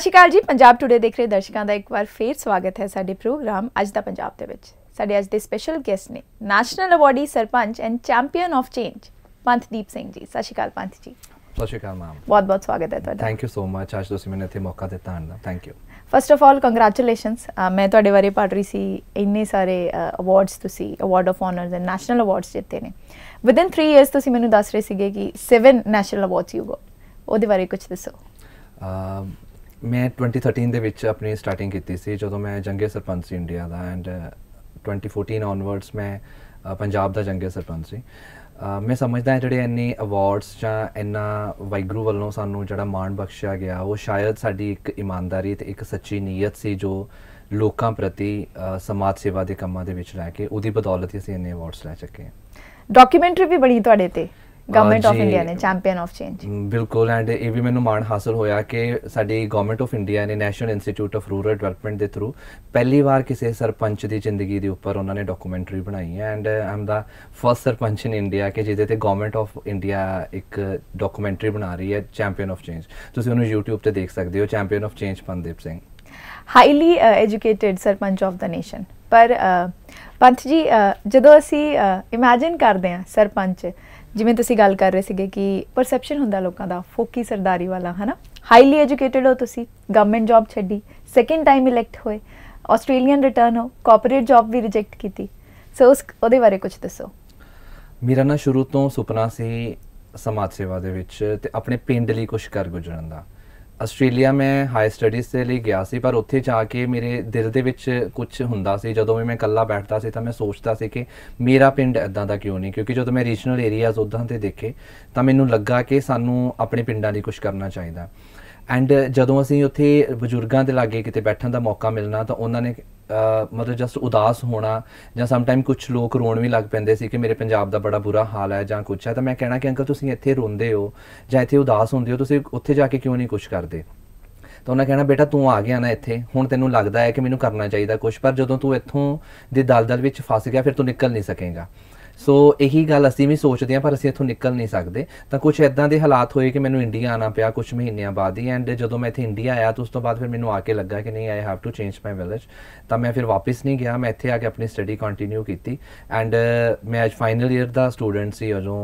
ਸਤਿ ਸ਼੍ਰੀ ਅਕਾਲ ਜੀ ਪੰਜਾਬ ਟੁਡੇ ਦੇਖ ਰਹੇ ਦਰਸ਼ਕਾਂ ਦਾ ਇੱਕ ਵਾਰ ਫੇਰ ਸਵਾਗਤ ਹੈ ਸਾਡੇ ਪ੍ਰੋਗਰਾਮ ਅੱਜ ਦਾ ਪੰਜਾਬ ਦੇ ਵਿੱਚ ਸਾਡੇ ਅੱਜ ਦੇ ਸਪੈਸ਼ਲ ਗੈਸਟ ਨੇ national awardee sarpanch and champion of change Panthdeep Singh ji ਸਤਿ ਸ਼੍ਰੀ ਅਕਾਲ ਪੰਥ ਜੀ ਸਤਿ ਸ਼੍ਰੀ ਅਕਾਲ ਮੈਮ ਬਹੁਤ ਬਹੁਤ ਸਵਾਗਤ ਹੈ ਤੁਹਾਡਾ ਥੈਂਕ ਯੂ ਸੋ ਮਚ ਅੱਜ ਤੁਸੀਂ ਮੈਨੂੰ ਇੱਥੇ ਮੌਕਾ ਦਿੱਤਾ ਹਨ thank you first of all congratulations ਮੈਂ ਤੁਹਾਡੇ ਬਾਰੇ ਪੜ੍ਹ ਰਹੀ ਸੀ ਇੰਨੇ ਸਾਰੇ ਅਵਾਰਡਸ ਤੁਸੀਂ award of honours and national awards ਜਿੱਤੇ ਨੇ ਵਿਦਨ 3 ਇਅਰਸ ਤੁਸੀਂ ਮੈਨੂੰ ਦੱਸ ਰਹੇ ਸੀਗੇ ਕਿ 7 ਨੈਸ਼ਨਲ ਅਵਾਰਡਸ ਯੂ ਗੋ ਉਹਦੇ ਬਾਰੇ ਕੁਝ ਦੱਸੋ ਮੈਂ 2013 ਦੇ ਵਿੱਚ ਆਪਣੀ ਸਟਾਰਟਿੰਗ ਕੀਤੀ ਸੀ ਜਦੋਂ ਮੈਂ ਜੰਗੇ ਸਰਪੰਚ ਸੀ ਇੰਡੀਆ ਦਾ ਐਂਡ 2014 ਆਨਵਰਡਸ ਮੈਂ ਪੰਜਾਬ ਦਾ ਜੰਗੇ ਸਰਪੰਚ ਸੀ ਮੈਂ ਸਮਝਦਾ ਹਾਂ ਜਿਹੜੇ ਇੰਨੇ ਅਵਾਰਡਸ ਜਾਂ ਇੰਨਾ ਵਾਈਗਰੂ ਵੱਲੋਂ ਸਾਨੂੰ ਜਿਹੜਾ ਮਾਣ ਬਖਸ਼ਿਆ ਗਿਆ ਉਹ ਸ਼ਾਇਦ ਸਾਡੀ ਇੱਕ ਇਮਾਨਦਾਰੀ ਤੇ ਇੱਕ ਸੱਚੀ ਨੀਅਤ ਸੀ ਜੋ ਲੋਕਾਂ ਪ੍ਰਤੀ ਸਮਾਜ ਸੇਵਾ ਦੇ ਕੰਮਾਂ ਦੇ ਵਿੱਚ ਲੈ ਕੇ ਉਹਦੀ ਬਦੌਲਤ ਹੀ ਅਸੀਂ ਇੰਨੇ ਅਵਾਰਡਸ ਲੈ ਚੱਕੇ ਹਾਂ ਡਾਕੂਮੈਂਟਰੀ ਵੀ ਬਣੀ ਤੁਹਾਡੇ ਤੇ ਗਵਰਨਮੈਂਟ ਆਫ ਇੰਡੀਆ ਨੇ ਚੈਂਪੀਅਨ ਆਫ ਚੇਂਜ ਬਿਲਕੁਲ ਐਂਡ ਇਹ ਵੀ ਮੈਨੂੰ ਮਾਣ ਹਾਸਲ ਹੋਇਆ ਕਿ ਸਾਡੀ ਗਵਰਨਮੈਂਟ ਆਫ ਇੰਡੀਆ ਨੇ national institute of rural development ਦੇ ਥਰੂ ਪਹਿਲੀ ਵਾਰ ਕਿਸੇ ਸਰਪੰਚ ਦੀ ਜ਼ਿੰਦਗੀ ਦੇ ਉੱਪਰ ਉਹਨਾਂ ਨੇ ਡਾਕੂਮੈਂਟਰੀ ਬਣਾਈ ਹੈ ਐਂਡ ਆਮ ਦਾ ਫਰਸਟ ਸਰਪੰਚ ਇਨ ਇੰਡੀਆ ਕਿ ਜਿਹਦੇ ਤੇ ਗਵਰਨਮੈਂਟ ਆਫ ਇੰਡੀਆ ਇੱਕ ਡਾਕੂਮੈਂਟਰੀ ਬਣਾ ਰਹੀ ਹੈ ਚੈਂਪੀਅਨ ਆਫ ਚੇਂਜ ਤੁਸੀਂ ਉਹਨੂੰ YouTube ਤੇ ਦੇਖ ਸਕਦੇ ਹੋ champion of change Pandeep Singh highly educated sarpanch of the nation ਪਰ ਪੰਥ ਜੀ ਜਦੋਂ ਅਸੀਂ ਇਮੇਜਿਨ ਕਰਦੇ ਹਾਂ ਸਰਪੰਚ ਜਿਵੇਂ ਤੁਸੀਂ ਗੱਲ ਕਰ ਰਹੇ ਸੀਗੇ ਕਿ ਪਰਸੈਪਸ਼ਨ ਹੁੰਦਾ ਲੋਕਾਂ ਦਾ ਫੋਕੀ ਸਰਦਾਰੀ ਵਾਲਾ ਹਨਾ ਹਾਈਲੀ ਐਜੂਕੇਟਿਡ ਹੋ ਤੁਸੀਂ ਗਵਰਨਮੈਂਟ ਜੌਬ ਛੱਡੀ ਸੈਕੰਡ ਟਾਈਮ ਇਲੈਕਟ ਹੋਏ ਆਸਟ੍ਰੇਲੀਅਨ ਰਿਟਰਨ ਹੋ ਕਾਰਪੋਰੇਟ ਜੌਬ ਵੀ ਰਿਜੈਕਟ ਕੀਤੀ ਸੋ ਉਸ ਉਹਦੇ ਬਾਰੇ ਕੁਝ ਦੱਸੋ ਮੇਰਾ ਨਾ ਸ਼ੁਰੂ ਤੋਂ ਸੁਪਨਾ ਸੀ ਸਮਾਜ ਸੇਵਾ ਦੇ ਵਿੱਚ ਤੇ ਆਪਣੇ ਪਿੰਡ ਲਈ ਕੁਝ ਕਰ ਗੁਜ਼ਰਨ ਦਾ ਆਸਟ੍ਰੇਲੀਆ ਮੈਂ ਹਾਈ ਸਟੱਡੀਜ਼ ਦੇ ਲਈ ਗਿਆ ਸੀ ਪਰ ਉੱਥੇ ਜਾ ਕੇ ਮੇਰੇ ਦਿਲ ਦੇ ਵਿੱਚ ਕੁਝ ਹੁੰਦਾ ਸੀ ਜਦੋਂ ਵੀ ਮੈਂ ਇਕੱਲਾ ਬੈਠਦਾ ਸੀ ਤਾਂ ਮੈਂ ਸੋਚਦਾ ਸੀ ਕਿ ਮੇਰਾ ਪਿੰਡ ਇਦਾਂ ਦਾ ਕਿਉਂ ਨਹੀਂ ਕਿਉਂਕਿ ਜਦੋਂ ਮੈਂ ਰੀਜਨਲ ਏਰੀਆਜ਼ ਉਦਾਂ ਤੇ ਦੇਖੇ ਤਾਂ ਮੈਨੂੰ ਲੱਗਾ ਕਿ ਸਾਨੂੰ ਆਪਣੇ ਪਿੰਡਾਂ ਲਈ ਕੁਝ ਕਰਨਾ ਚਾਹੀਦਾ ਐਂਡ uh, ਜਦੋਂ ਅਸੀਂ ਉੱਥੇ ਬਜ਼ੁਰਗਾਂ ਦੇ ਲਾਗੇ ਕਿਤੇ ਬੈਠਣ ਦਾ ਮੌਕਾ ਮਿਲਣਾ ਤਾਂ ਉਹਨਾਂ ਨੇ ਮਤਲਬ ਜਸਟ ਉਦਾਸ ਹੋਣਾ ਜਾਂ ਸਮ ਟਾਈਮ ਕੁਝ ਲੋਕ ਰੋਣ ਵੀ ਲੱਗ ਪੈਂਦੇ ਸੀ ਕਿ ਮੇਰੇ ਪੰਜਾਬ ਦਾ ਬੜਾ ਬੁਰਾ ਹਾਲ ਹੈ ਜਾਂ ਕੁਝ ਹੈ ਤਾਂ ਮੈਂ ਕਹਿਣਾ ਕਿ ਅੰਕਲ ਤੁਸੀਂ ਇੱਥੇ ਰੋਂਦੇ ਹੋ ਜਾਂ ਇੱਥੇ ਉਦਾਸ ਹੁੰਦੇ ਹੋ ਤੁਸੀਂ ਉੱਥੇ ਜਾ ਕੇ ਕਿਉਂ ਨਹੀਂ ਕੁਝ ਕਰਦੇ ਤਾਂ ਉਹਨਾਂ ਕਹਿਣਾ ਬੇਟਾ ਤੂੰ ਆ ਗਿਆ ਨਾ ਇੱਥੇ ਹੁਣ ਤੈਨੂੰ ਲੱਗਦਾ ਹੈ ਕਿ ਮੈਨੂੰ ਕਰਨਾ ਚਾਹੀਦਾ ਕੁਝ ਪਰ ਜਦੋਂ ਤੂੰ ਇੱਥੋਂ ਦੇ ਦਲਦਲ ਵਿੱਚ ਫਸ ਗਿਆ ਫਿਰ ਤੂੰ ਨਿਕਲ ਨਹੀਂ ਸਕੇਗਾ ਸੋ ਇਹੀ ਗੱਲ ਅਸੀਂ ਵੀ ਸੋਚਦੇ ਹਾਂ ਪਰ ਅਸੀਂ ਇੱਥੋਂ ਨਿਕਲ ਨਹੀਂ ਸਕਦੇ ਤਾਂ ਕੁਝ ਇਦਾਂ ਦੇ ਹਾਲਾਤ ਹੋਏ ਕਿ ਮੈਨੂੰ ਇੰਡੀਆ ਆਣਾ ਪਿਆ ਕੁਝ ਮਹੀਨਿਆਂ ਬਾਅਦ ਹੀ ਐਂਡ ਜਦੋਂ ਮੈਂ ਇੱਥੇ ਇੰਡੀਆ ਆਇਆ ਤਾਂ ਉਸ ਤੋਂ ਬਾਅਦ ਫਿਰ ਮੈਨੂੰ ਆ ਕੇ ਲੱਗਾ ਕਿ ਨਹੀਂ I have to change my village ਤਾਂ ਮੈਂ ਫਿਰ ਵਾਪਸ ਨਹੀਂ ਗਿਆ ਮੈਂ ਇੱਥੇ ਆ ਕੇ ਆਪਣੀ ਸਟੱਡੀ ਕੰਟੀਨਿਊ ਕੀਤੀ ਐਂਡ ਮੈਂ ਅੱਜ ਫਾਈਨਲ ਈਅਰ ਦਾ ਸਟੂਡੈਂਟ ਸੀ ਜਦੋਂ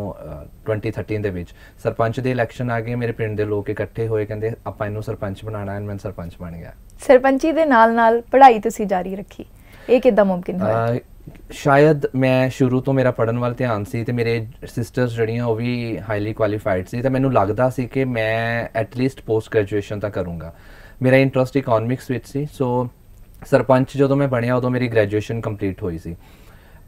2013 ਦੇ ਵਿੱਚ ਸਰਪੰਚ ਦੇ ਇਲੈਕਸ਼ਨ ਆ ਗਏ ਮੇਰੇ ਪਿੰਡ ਦੇ ਲੋਕ ਇਕੱਠੇ ਹੋਏ ਕਹਿੰਦੇ ਆਪਾਂ ਇਹਨੂੰ ਸਰਪੰਚ ਬਣਾਉਣਾ ਐਂਡ ਮੈਂ ਸਰਪੰਚ ਬਣ ਗਿਆ ਸਰਪੰਚੀ ਦੇ ਨਾਲ ਨਾਲ ਪੜ੍ਹਾਈ ਤੁਸੀਂ ਜਾਰੀ ਰੱਖੀ ਇਹ ਕਿਦਾਂ ਮੁਮਕਿਨ ਹੋਇਆ ਸ਼ਾਇਦ ਮੈਂ ਸ਼ੁਰੂ ਤੋਂ ਮੇਰਾ ਪੜਨ ਵੱਲ ਧਿਆਨ ਸੀ ਤੇ ਮੇਰੇ ਸਿਸਟਰਸ ਜਿਹੜੀਆਂ ਉਹ ਵੀ ਹਾਈਲੀ ਕੁਆਲੀਫਾਈਡ ਸੀ ਤਾਂ ਮੈਨੂੰ ਲੱਗਦਾ ਸੀ ਕਿ ਮੈਂ ਐਟ ਲੀਸਟ ਪੋਸਟ ਗ੍ਰੈਜੂਏਸ਼ਨ ਤਾਂ ਕਰੂੰਗਾ ਮੇਰਾ ਇੰਟਰਸਟ ਇਕਨੋਮਿਕਸ ਵਿੱਚ ਸੀ ਸੋ ਸਰਪੰਚ ਜਦੋਂ ਮੈਂ ਬਣਿਆ ਉਦੋਂ ਮੇਰੀ ਗ੍ਰੈਜੂਏਸ਼ਨ ਕੰਪਲੀਟ ਹੋਈ ਸੀ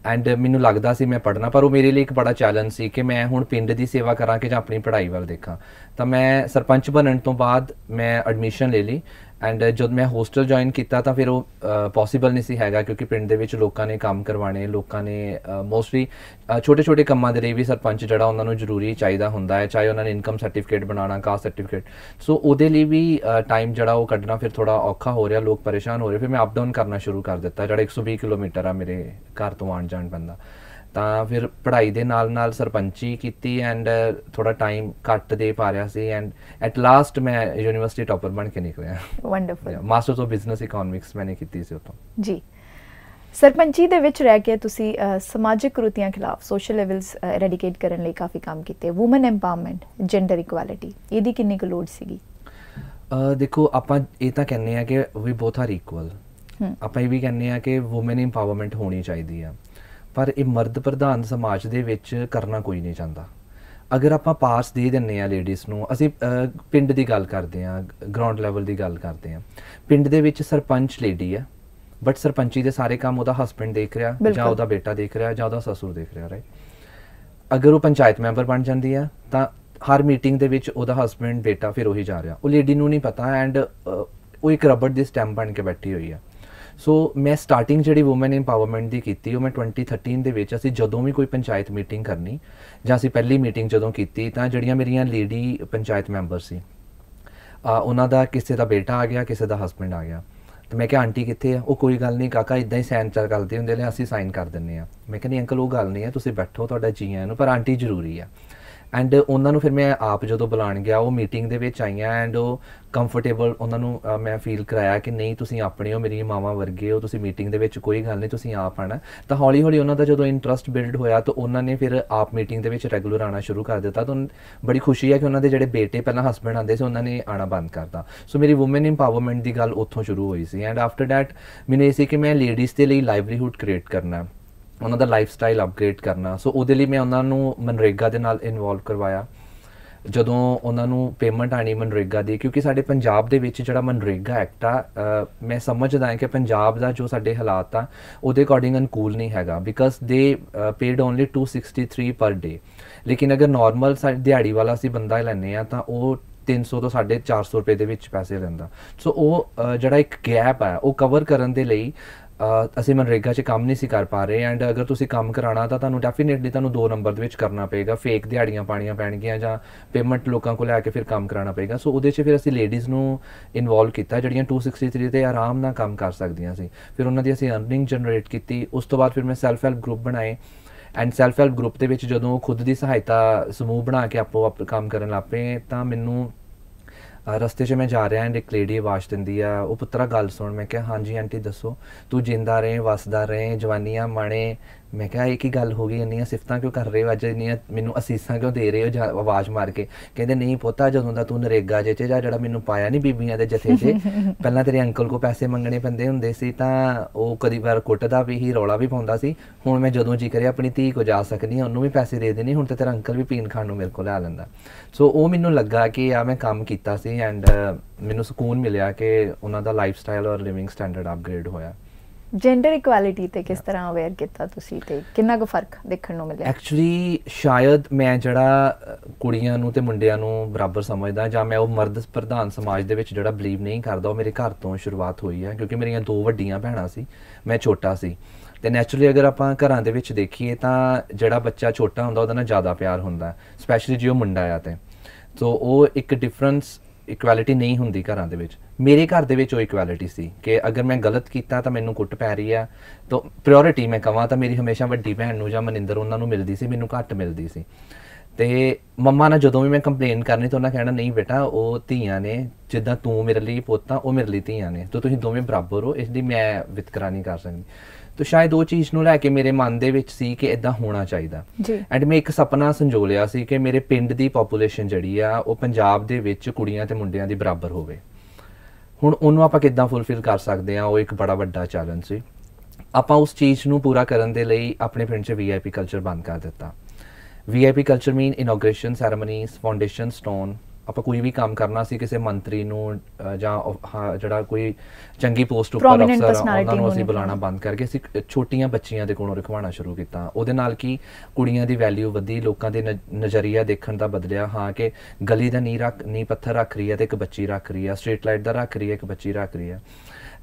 ਐਂਡ ਮੈਨੂੰ ਲੱਗਦਾ ਸੀ ਮੈਂ ਪੜਨਾ ਪਰ ਉਹ ਮੇਰੇ ਲਈ ਇੱਕ ਬੜਾ ਚੈਲੰਜ ਸੀ ਕਿ ਮੈਂ ਹੁਣ ਪਿੰਡ ਦੀ ਸੇਵਾ ਕਰਾਂ ਕਿ ਜਾਂ ਆਪਣੀ ਪੜ੍ਹਾਈ ਵੱਲ ਦੇਖਾਂ ਤਾਂ ਮੈਂ ਸਰਪੰਚ ਬਣਨ ਤੋਂ ਬਾਅਦ ਮੈਂ ਐਡਮਿਸ਼ਨ ਲੈ ਲਈ ਐਂਡ uh, ਜਦ ਮੈਂ ਹੋਸਟਲ ਜੁਆਇਨ ਕੀਤਾ ਤਾਂ ਫਿਰ ਉਹ ਪੋਸੀਬਲ ਨਹੀਂ ਸੀ ਹੈਗਾ ਕਿਉਂਕਿ ਪਿੰਡ ਦੇ ਵਿੱਚ ਲੋਕਾਂ ਨੇ ਕੰਮ ਕਰਵਾਣੇ ਲੋਕਾਂ ਨੇ ਮੋਸਟਲੀ ਛੋਟੇ-ਛੋਟੇ ਕੰਮਾਂ ਦੇ ਲਈ ਵੀ ਸਰਪੰਚ ਜਿਹੜਾ ਉਹਨਾਂ ਨੂੰ ਜ਼ਰੂਰੀ ਚਾਹੀਦਾ ਹੁੰਦਾ ਹੈ ਚਾਹੇ ਉਹਨਾਂ ਨੇ ਇਨਕਮ ਸਰਟੀਫਿਕੇਟ ਬਣਾਉਣਾ ਕਾਸਟ ਸਰਟੀਫਿਕੇਟ ਸੋ ਉਹਦੇ ਲਈ ਵੀ ਟਾਈਮ ਜਿਹੜਾ ਉਹ ਕੱਢਣਾ ਫਿਰ ਥੋੜਾ ਔਖਾ ਹੋ ਰਿਹਾ ਲੋਕ ਪਰੇਸ਼ਾਨ ਹੋ ਰਹੇ ਫਿਰ ਮੈਂ ਅਪ ਡਾਊਨ ਕਰਨਾ ਸ਼ੁਰੂ ਕਰ ਦਿੱਤਾ ਜਿਹੜਾ 120 ਕਿਲੋਮੀਟਰ ਆ ਮੇਰੇ ਘਰ ਤੋਂ ਆਣ ਜਾਣ ਪੈਂਦਾ ਤਾਂ ਫਿਰ ਪੜ੍ਹਾਈ ਦੇ ਨਾਲ-ਨਾਲ ਸਰਪੰਚੀ ਕੀਤੀ ਐਂਡ ਥੋੜਾ ਟਾਈਮ ਕੱਟ ਦੇ ਪਾ ਰਿਆ ਸੀ ਐਂਡ ਐਟ ਲਾਸਟ ਮੈਂ ਯੂਨੀਵਰਸਿਟੀ ਟੌਪਰ ਬਣ ਕੇ ਨਿਕਲਿਆ wonderful masters of business economics ਮੈਨੇ ਕੀਤੀ ਸੀ ਉਤੋਂ ਜੀ ਸਰਪੰਚੀ ਦੇ ਵਿੱਚ ਰਹਿ ਕੇ ਤੁਸੀਂ ਸਮਾਜਿਕ ਕੁਰੀਤੀਆਂ ਖਿਲਾਫ ਸੋਸ਼ਲ ਲੈਵਲਸ ਰੈਡੀਕੇਟ ਕਰਨ ਲਈ ਕਾਫੀ ਕੰਮ ਕੀਤੇ ਔਮਨ ਐਮਪਾਵਰਮੈਂਟ ਜੈਂਡਰ ਇਕੁਐਲਿਟੀ ਇਹਦੀ ਕਿੰਨੀ ਕੁ ਲੋੜ ਸੀਗੀ ਦੇਖੋ ਆਪਾਂ ਇਹ ਤਾਂ ਕਹਿੰਦੇ ਆ ਕਿ ਵੀ ਬੋਥ ਆਰ ਇਕੁਅਲ ਆਪਾਂ ਇਹ ਵੀ ਕਹਿੰਦੇ ਆ ਕਿ ਔਮਨ ਐਮਪਾਵਰਮੈਂਟ ਹੋਣੀ ਚਾਹੀਦੀ ਆ ਪਰ ਇਹ ਮਰਦ ਪ੍ਰਧਾਨ ਸਮਾਜ ਦੇ ਵਿੱਚ ਕਰਨਾ ਕੋਈ ਨਹੀਂ ਚਾਹੁੰਦਾ ਅਗਰ ਆਪਾਂ ਪਾਸ ਦੇ ਦਿੰਨੇ ਆ ਲੇਡੀਜ਼ ਨੂੰ ਅਸੀਂ ਪਿੰਡ ਦੀ ਗੱਲ ਕਰਦੇ ਆ ਗਰਾਊਂਡ ਲੈਵਲ ਦੀ ਗੱਲ ਕਰਦੇ ਆ ਪਿੰਡ ਦੇ ਵਿੱਚ ਸਰਪੰਚ ਲੇਡੀ ਆ ਬਟ ਸਰਪੰਚੀ ਦੇ ਸਾਰੇ ਕੰਮ ਉਹਦਾ ਹਸਬੰਡ ਦੇਖ ਰਿਹਾ ਜਾਂ ਉਹਦਾ ਬੇਟਾ ਦੇਖ ਰਿਹਾ ਜਾਂ ਉਹਦਾ ਸਸੂਰ ਦੇਖ ਰਿਹਾ ਰਾਈ ਅਗਰ ਉਹ ਪੰਚਾਇਤ ਮੈਂਬਰ ਬਣ ਜਾਂਦੀ ਆ ਤਾਂ ਹਰ ਮੀਟਿੰਗ ਦੇ ਵਿੱਚ ਉਹਦਾ ਹਸਬੰਡ ਬੇਟਾ ਫਿਰ ਉਹੀ ਜਾ ਰਿਹਾ ਉਹ ਲੇਡੀ ਨੂੰ ਨਹੀਂ ਪਤਾ ਐਂਡ ਉਹ ਇੱਕ ਰਬੜ ਦੀ ਸਟੈਂਪ ਬਣ ਕੇ ਬੈਠੀ ਹੋਈ ਆ ਸੋ ਮੈਂ ਸਟਾਰਟਿੰਗ ਜਿਹੜੀ ਔਮਨ ਇੰਪਾਵਰਮੈਂਟ ਦੀ ਕੀਤੀ ਉਹ ਮੈਂ 2013 ਦੇ ਵਿੱਚ ਅਸੀਂ ਜਦੋਂ ਵੀ ਕੋਈ ਪੰਚਾਇਤ ਮੀਟਿੰਗ ਕਰਨੀ ਜਾਂ ਅਸੀਂ ਪਹਿਲੀ ਮੀਟਿੰਗ ਜਦੋਂ ਕੀਤੀ ਤਾਂ ਜਿਹੜੀਆਂ ਮੇਰੀਆਂ ਲੇਡੀ ਪੰਚਾਇਤ ਮੈਂਬਰ ਸੀ ਆ ਉਹਨਾਂ ਦਾ ਕਿਸੇ ਦਾ ਬੇਟਾ ਆ ਗਿਆ ਕਿਸੇ ਦਾ ਹਸਬੰਡ ਆ ਗਿਆ ਤੇ ਮੈਂ ਕਿਹਾ ਆਂਟੀ ਕਿੱਥੇ ਆ ਉਹ ਕੋਈ ਗੱਲ ਨਹੀਂ ਕਾਕਾ ਇਦਾਂ ਹੀ ਸਾਈਨ ਚਰ ਕਰਦੇ ਹੁੰਦੇ ਨੇ ਅਸੀਂ ਸਾਈਨ ਕਰ ਦਿੰਨੇ ਆ ਮੈਂ ਕਹਿੰਦੀ ਅੰਕਲ ਉਹ ਗੱਲ ਨਹੀਂ ਆ ਤੁਸੀਂ ਬੈਠੋ ਤੁਹਾਡਾ ਜੀ ਆਇਆਂ ਨੂੰ ਪਰ ਆਂਟੀ ਜ਼ਰੂਰੀ ਆ ਐਂਡ ਉਹਨਾਂ ਨੂੰ ਫਿਰ ਮੈਂ ਆਪ ਜਦੋਂ ਬੁਲਾਣ ਗਿਆ ਉਹ ਮੀਟਿੰਗ ਦੇ ਵਿੱਚ ਆਈਆਂ ਐਂਡ ਉਹ ਕੰਫਰਟੇਬਲ ਉਹਨਾਂ ਨੂੰ ਮੈਂ ਫੀਲ ਕਰਾਇਆ ਕਿ ਨਹੀਂ ਤੁਸੀਂ ਆਪਣੇ ਹੋ ਮੇਰੀ ਮਾਵਾ ਵਰਗੇ ਹੋ ਤੁਸੀਂ ਮੀਟਿੰਗ ਦੇ ਵਿੱਚ ਕੋਈ ਗੱਲ ਨਹੀਂ ਤੁਸੀਂ ਆਪ ਆਣਾ ਤਾਂ ਹੌਲੀ ਹੌਲੀ ਉਹਨਾਂ ਦਾ ਜਦੋਂ ਇੰਟਰਸਟ ਬਿਲਡ ਹੋਇਆ ਤਾਂ ਉਹਨਾਂ ਨੇ ਫਿਰ ਆਪ ਮੀਟਿੰਗ ਦੇ ਵਿੱਚ ਰੈਗੂਲਰ ਆਣਾ ਸ਼ੁਰੂ ਕਰ ਦਿੱਤਾ ਤਾਂ ਬੜੀ ਖੁਸ਼ੀ ਹੈ ਕਿ ਉਹਨਾਂ ਦੇ ਜਿਹੜੇ ਬੇਟੇ ਪਹਿਲਾਂ ਹਸਬੰਡ ਆਂਦੇ ਸੀ ਉਹਨਾਂ ਨੇ ਆਣਾ ਬੰਦ ਕਰਤਾ ਸੋ ਮੇਰੀ ਔਮਨ ਇੰਪਾਵਰਮੈਂਟ ਦੀ ਗੱਲ ਉੱਥੋਂ ਸ਼ੁਰੂ ਹੋਈ ਸੀ ਐਂਡ ਆਫਟਰ ਥੈਟ ਮੈਨੂੰ ਇਹ ਸੀ ਕਿ ਮੈਂ ਲੇਡੀਜ਼ ਦੇ ਲਈ ਲਾਈਵਲੀਹੂਡ ਕ੍ਰੀਏਟ ਕਰਨਾ ਉਹਨਾਂ ਦਾ ਲਾਈਫ ਸਟਾਈਲ ਅਪਗ੍ਰੇਡ ਕਰਨਾ ਸੋ ਉਹਦੇ ਲਈ ਮੈਂ ਉਹਨਾਂ ਨੂੰ ਮਨਰੇਗਾ ਦੇ ਨਾਲ ਇਨਵੋਲਵ ਕਰਵਾਇਆ ਜਦੋਂ ਉਹਨਾਂ ਨੂੰ ਪੇਮੈਂਟ ਆਣੀ ਮਨਰੇਗਾ ਦੀ ਕਿਉਂਕਿ ਸਾਡੇ ਪੰਜਾਬ ਦੇ ਵਿੱਚ ਜਿਹੜਾ ਮਨਰੇਗਾ ਐਕਟ ਆ ਮੈਂ ਸਮਝਦਾ ਹਾਂ ਕਿ ਪੰਜਾਬ ਦਾ ਜੋ ਸਾਡੇ ਹਾਲਾਤ ਆ ਉਹਦੇ ਅਕੋਰਡਿੰਗ ਅਨਕੂਲ ਨਹੀਂ ਹੈਗਾ ਬਿਕਾਜ਼ ਦੇ ਪੇਡ ਓਨਲੀ 263 ਪਰ ਡੇ ਲੇਕਿਨ ਅਗਰ ਨਾਰਮਲ ਦਿਹਾੜੀ ਵਾਲਾ ਸੀ ਬੰਦਾ ਲੈਨੇ ਆ ਤਾਂ ਉਹ 300 ਤੋਂ 450 ਰੁਪਏ ਦੇ ਵਿੱਚ ਪੈਸੇ ਲੈਂਦਾ ਸੋ ਉਹ ਜਿਹੜਾ ਇੱਕ ਗੈਪ ਆ ਉਹ ਕਵਰ ਕਰਨ ਦੇ ਲਈ ਅਸੀਂ ਮਨਰੇਗਾ 'ਚ ਕੰਮ ਨਹੀਂ ਸੀ ਕਰ ਪਾ ਰਹੇ ਐਂਡ ਅਗਰ ਤੁਸੀਂ ਕੰਮ ਕਰਾਣਾ ਤਾਂ ਤੁਹਾਨੂੰ ਡੈਫੀਨਿਟਲੀ ਤੁਹਾਨੂੰ ਦੋ ਨੰਬਰ ਦੇ ਵਿੱਚ ਕਰਨਾ ਪਏਗਾ ਫੇਕ ਦਿਹਾੜੀਆਂ ਪਾਣੀਆਂ ਪੈਣਗੀਆਂ ਜਾਂ ਪੇਮੈਂਟ ਲੋਕਾਂ ਕੋਲ ਲੈ ਕੇ ਫਿਰ ਕੰਮ ਕਰਾਣਾ ਪਏਗਾ ਸੋ ਉਹਦੇ 'ਚ ਫਿਰ ਅਸੀਂ ਲੇਡੀਜ਼ ਨੂੰ ਇਨਵੋਲਵ ਕੀਤਾ ਜਿਹੜੀਆਂ 263 ਤੇ ਆਰਾਮ ਨਾਲ ਕੰਮ ਕਰ ਸਕਦੀਆਂ ਸੀ ਫਿਰ ਉਹਨਾਂ ਦੀ ਅਸੀਂ ਅਰਨਿੰਗ ਜਨਰੇਟ ਕੀਤੀ ਉਸ ਤੋਂ ਬਾਅਦ ਫਿਰ ਮੈਂ ਸੈਲਫ ਹੈਲਪ ਗਰੁੱਪ ਬਣਾਏ ਐਂਡ ਸੈਲਫ ਹੈਲਪ ਗਰੁੱਪ ਦੇ ਵਿੱਚ ਜਦੋਂ ਖੁਦ ਦੀ ਸਹਾਇਤਾ ਸਮੂਹ ਬਣਾ ਕੇ ਆਪੋ ਆਪ ਕੰਮ ਕਰਨ ਲੱਪੇ ਤਾਂ ਮੈਨੂੰ ਰਸਤੇ 'ਚ ਮੈਂ ਜਾ ਰਿਹਾ ਐਂਡ ਇੱਕ ਲੇਡੀ ਆਵਾਜ਼ ਦਿੰਦੀ ਆ ਉਹ ਪੁੱਤਰਾ ਗੱਲ ਸੁਣ ਮੈਂ ਕਿਹਾ ਹਾਂਜੀ ਆਂਟੀ ਦੱਸੋ ਤੂੰ ਜਿੰਦਾ ਰਹੇ ਵਸਦਾ ਰਹੇ ਜਵਾਨੀਆਂ ਮਾਣੇ ਮੈਂ ਕਿਹਾ ਇਹ ਕੀ ਗੱਲ ਹੋ ਗਈ ਇੰਨੀਆਂ ਸਿਫਤਾਂ ਕਿਉਂ ਕਰ ਰਹੇ ਹੋ ਅੱਜ ਇੰਨੀਆਂ ਮੈਨੂੰ ਅਸੀਸਾਂ ਕਿਉਂ ਦੇ ਰਹੇ ਹੋ ਆਵਾਜ਼ ਮਾਰ ਕੇ ਕਹਿੰਦੇ ਨਹੀਂ ਪੋਤਾ ਜਦੋਂ ਦਾ ਤੂੰ ਨਰੇਗਾ ਜੇ ਤੇ ਜਿਹੜਾ ਮੈਨੂੰ ਪਾਇਆ ਨਹੀਂ ਬੀਬੀਆਂ ਦੇ ਜਥੇ 'ਚ ਪਹਿਲਾਂ ਤੇਰੇ ਅੰਕਲ ਕੋ ਪੈਸੇ ਮੰਗਣੇ ਪੈਂਦੇ ਹੁੰਦੇ ਸੀ ਤਾਂ ਉਹ ਕਦੀ ਵਾਰ ਕੁੱਟਦਾ ਵੀ ਹੀ ਰੌਲਾ ਵੀ ਪਾਉਂਦਾ ਸੀ ਹੁਣ ਮੈਂ ਜਦੋਂ ਜੀ ਕਰਿਆ ਆਪਣੀ ਧੀ ਕੋ ਜਾ ਸਕਦੀ ਹਾਂ ਉਹਨੂੰ ਵੀ ਪੈਸੇ ਦੇ ਦੇਣੀ ਹੁਣ ਤੇ ਤੇਰਾ ਅੰਕਲ ਵੀ ਪੀਣ ਖਾਣ ਨੂੰ ਮੇਰੇ ਕੋਲ ਆ ਲੈਂਦਾ ਸੋ ਉਹ ਮੈਨੂੰ ਲੱਗਾ ਕਿ ਆ ਮੈਂ ਕੰਮ ਕੀਤਾ ਸੀ ਐਂਡ ਮੈਨੂੰ ਸਕੂਨ ਮਿਲਿਆ ਕਿ ਉਹਨਾਂ ਦਾ ਲਾਈਫ ਸਟਾਈਲ ਔਰ ਲਿਵਿੰਗ ਸਟੈਂਡਰਡ ਅਪਗ੍ਰੇਡ ਹੋਇਆ ਜੈਂਡਰ ਇਕੁਐਲਿਟੀ ਤੇ ਕਿਸ ਤਰ੍ਹਾਂ ਅਵੇਅਰ ਕੀਤਾ ਤੁਸੀਂ ਤੇ ਕਿੰਨਾ ਕੁ ਫਰਕ ਦੇਖਣ ਨੂੰ ਮਿਲਿਆ ਐਕਚੁਅਲੀ ਸ਼ਾਇਦ ਮੈਂ ਜਿਹੜਾ ਕੁੜੀਆਂ ਨੂੰ ਤੇ ਮੁੰਡਿਆਂ ਨੂੰ ਬਰਾਬਰ ਸਮਝਦਾ ਜਾਂ ਮੈਂ ਉਹ ਮਰਦ ਪ੍ਰਧਾਨ ਸਮਾਜ ਦੇ ਵਿੱਚ ਜਿਹੜਾ ਬਲੀਵ ਨਹੀਂ ਕਰਦਾ ਉਹ ਮੇਰੇ ਘਰ ਤੋਂ ਸ਼ੁਰੂਆਤ ਹੋਈ ਹੈ ਕਿਉਂਕਿ ਮੇਰੀਆਂ ਦੋ ਵੱਡੀਆਂ ਭੈਣਾਂ ਸੀ ਮੈਂ ਛੋਟਾ ਸੀ ਤੇ ਨੇਚਰਲੀ ਅਗਰ ਆਪਾਂ ਘਰਾਂ ਦੇ ਵਿੱਚ ਦੇਖੀਏ ਤਾਂ ਜਿਹੜਾ ਬੱਚਾ ਛੋਟਾ ਹੁੰਦਾ ਉਹਦਾ ਨਾਲ ਜ਼ਿਆਦਾ ਪਿਆਰ ਹੁੰਦਾ ਸਪੈਸ਼ਲੀ ਜੇ ਉਹ ਮੁੰਡਾ ਆ ਤੇ ਸੋ ਉਹ ਇੱਕ ਡਿਫਰੈਂਸ ਇਕੁਐਲਿਟੀ ਨਹੀਂ ਹੁੰਦੀ ਘਰਾਂ ਦੇ ਵਿੱਚ ਮੇਰੇ ਘਰ ਦੇ ਵਿੱਚ ਉਹ ਇਕੁਐਲਿਟੀ ਸੀ ਕਿ ਅਗਰ ਮੈਂ ਗਲਤ ਕੀਤਾ ਤਾਂ ਮੈਨੂੰ ਕੁੱਟ ਪੈ ਰਹੀ ਆ ਤਾਂ ਪ੍ਰਾਇੋਰਟੀ ਮੈਂ ਕਹਾਂ ਤਾਂ ਮੇਰੀ ਹਮੇਸ਼ਾ ਵੱਡੀ ਭੈਣ ਨੂੰ ਜਾਂ ਮਨਿੰਦਰ ਉਹਨਾਂ ਨੂੰ ਮਿਲਦੀ ਸੀ ਮੈਨੂੰ ਘੱਟ ਮਿਲਦੀ ਸੀ ਤੇ ਮੰਮਾ ਨਾਲ ਜਦੋਂ ਵੀ ਮੈਂ ਕੰਪਲੇਨ ਕਰਨੀ ਤਾਂ ਉਹਨਾਂ ਕਹਿਣਾ ਨਹੀਂ ਬੇਟਾ ਉਹ ਧੀਆਂ ਨੇ ਜਿੱਦਾਂ ਤੂੰ ਮੇਰੇ ਲਈ ਪੋਤਾ ਉਹ ਮੇਰੇ ਲਈ ਧੀਆਂ ਨੇ ਤਾਂ ਤੁਸੀਂ ਦੋਵੇਂ ਬਰਾਬਰ ਹੋ ਇਸ ਦੀ ਮੈਂ ਵਿਤਕਰਾ ਨਹੀਂ ਕਰ ਸਕਦੀ ਤਾਂ ਸ਼ਾਇਦ ਉਹ ਚੀਜ਼ ਨੂੰ ਲੈ ਕੇ ਮੇਰੇ ਮਨ ਦੇ ਵਿੱਚ ਸੀ ਕਿ ਇਦਾਂ ਹੋਣਾ ਚਾਹੀਦਾ ਐਂਡ ਮੈਂ ਇੱਕ ਸੁਪਨਾ ਸੰਜੋਲਿਆ ਸੀ ਕਿ ਮੇਰੇ ਪਿੰਡ ਦੀ ਪੋਪੂਲੇਸ਼ਨ ਜਿਹੜੀ ਆ ਉਹ ਪੰਜਾਬ ਦੇ ਵਿੱਚ ਕੁੜੀਆਂ ਤੇ ਮੁੰਡਿਆਂ ਦੀ ਬਰਾਬਰ ਹੋਵੇ ਹੁਣ ਉਹਨੂੰ ਆਪਾਂ ਕਿੱਦਾਂ ਫੁੱਲਫਿਲ ਕਰ ਸਕਦੇ ਆ ਉਹ ਇੱਕ ਬੜਾ ਵੱਡਾ ਚੈਲੰਜ ਸੀ ਆਪਾਂ ਉਸ ਚੀਜ਼ ਨੂੰ ਪੂਰਾ ਕਰਨ ਦੇ ਲਈ ਆਪਣੇ ਪਿੰਡ 'ਚ ਵੀਆਈਪੀ ਕਲਚਰ ਬੰਦ ਕਰ ਦਿੱਤਾ VIP culture mean inauguration ceremonies foundation stone ਆਪਾਂ ਕੋਈ ਵੀ ਕੰਮ ਕਰਨਾ ਸੀ ਕਿਸੇ ਮੰਤਰੀ ਨੂੰ ਜਾਂ ਜਿਹੜਾ ਕੋਈ ਚੰਗੀ ਪੋਸਟ ਉੱਪਰ ਅਫਸਰ ਉਹਨਾਂ ਨੂੰ ਅਸੀਂ ਬੁਲਾਣਾ ਬੰਦ ਕਰਕੇ ਅਸੀਂ ਛੋਟੀਆਂ ਬੱਚੀਆਂ ਦੇ ਕੋਲੋਂ ਰਖਵਾਣਾ ਸ਼ੁਰੂ ਕੀਤਾ ਉਹਦੇ ਨਾਲ ਕੀ ਕੁੜੀਆਂ ਦੀ ਵੈਲਿਊ ਵਧੀ ਲੋਕਾਂ ਦੇ ਨਜ਼ਰੀਆ ਦੇਖਣ ਦਾ ਬਦਲਿਆ ਹਾਂ ਕਿ ਗਲੀ ਦਾ ਨੀ ਰੱਖ ਨੀ ਪੱਥਰ ਰੱਖ ਰਹੀ ਹੈ ਤੇ ਇੱਕ ਬੱਚੀ ਰੱਖ ਰਹੀ ਹੈ ਸਟ੍ਰੀਟ ਲਾਈਟ ਦਾ ਰੱਖ ਰਹੀ ਹੈ ਇੱਕ ਬੱਚੀ ਰੱਖ ਰਹੀ ਹੈ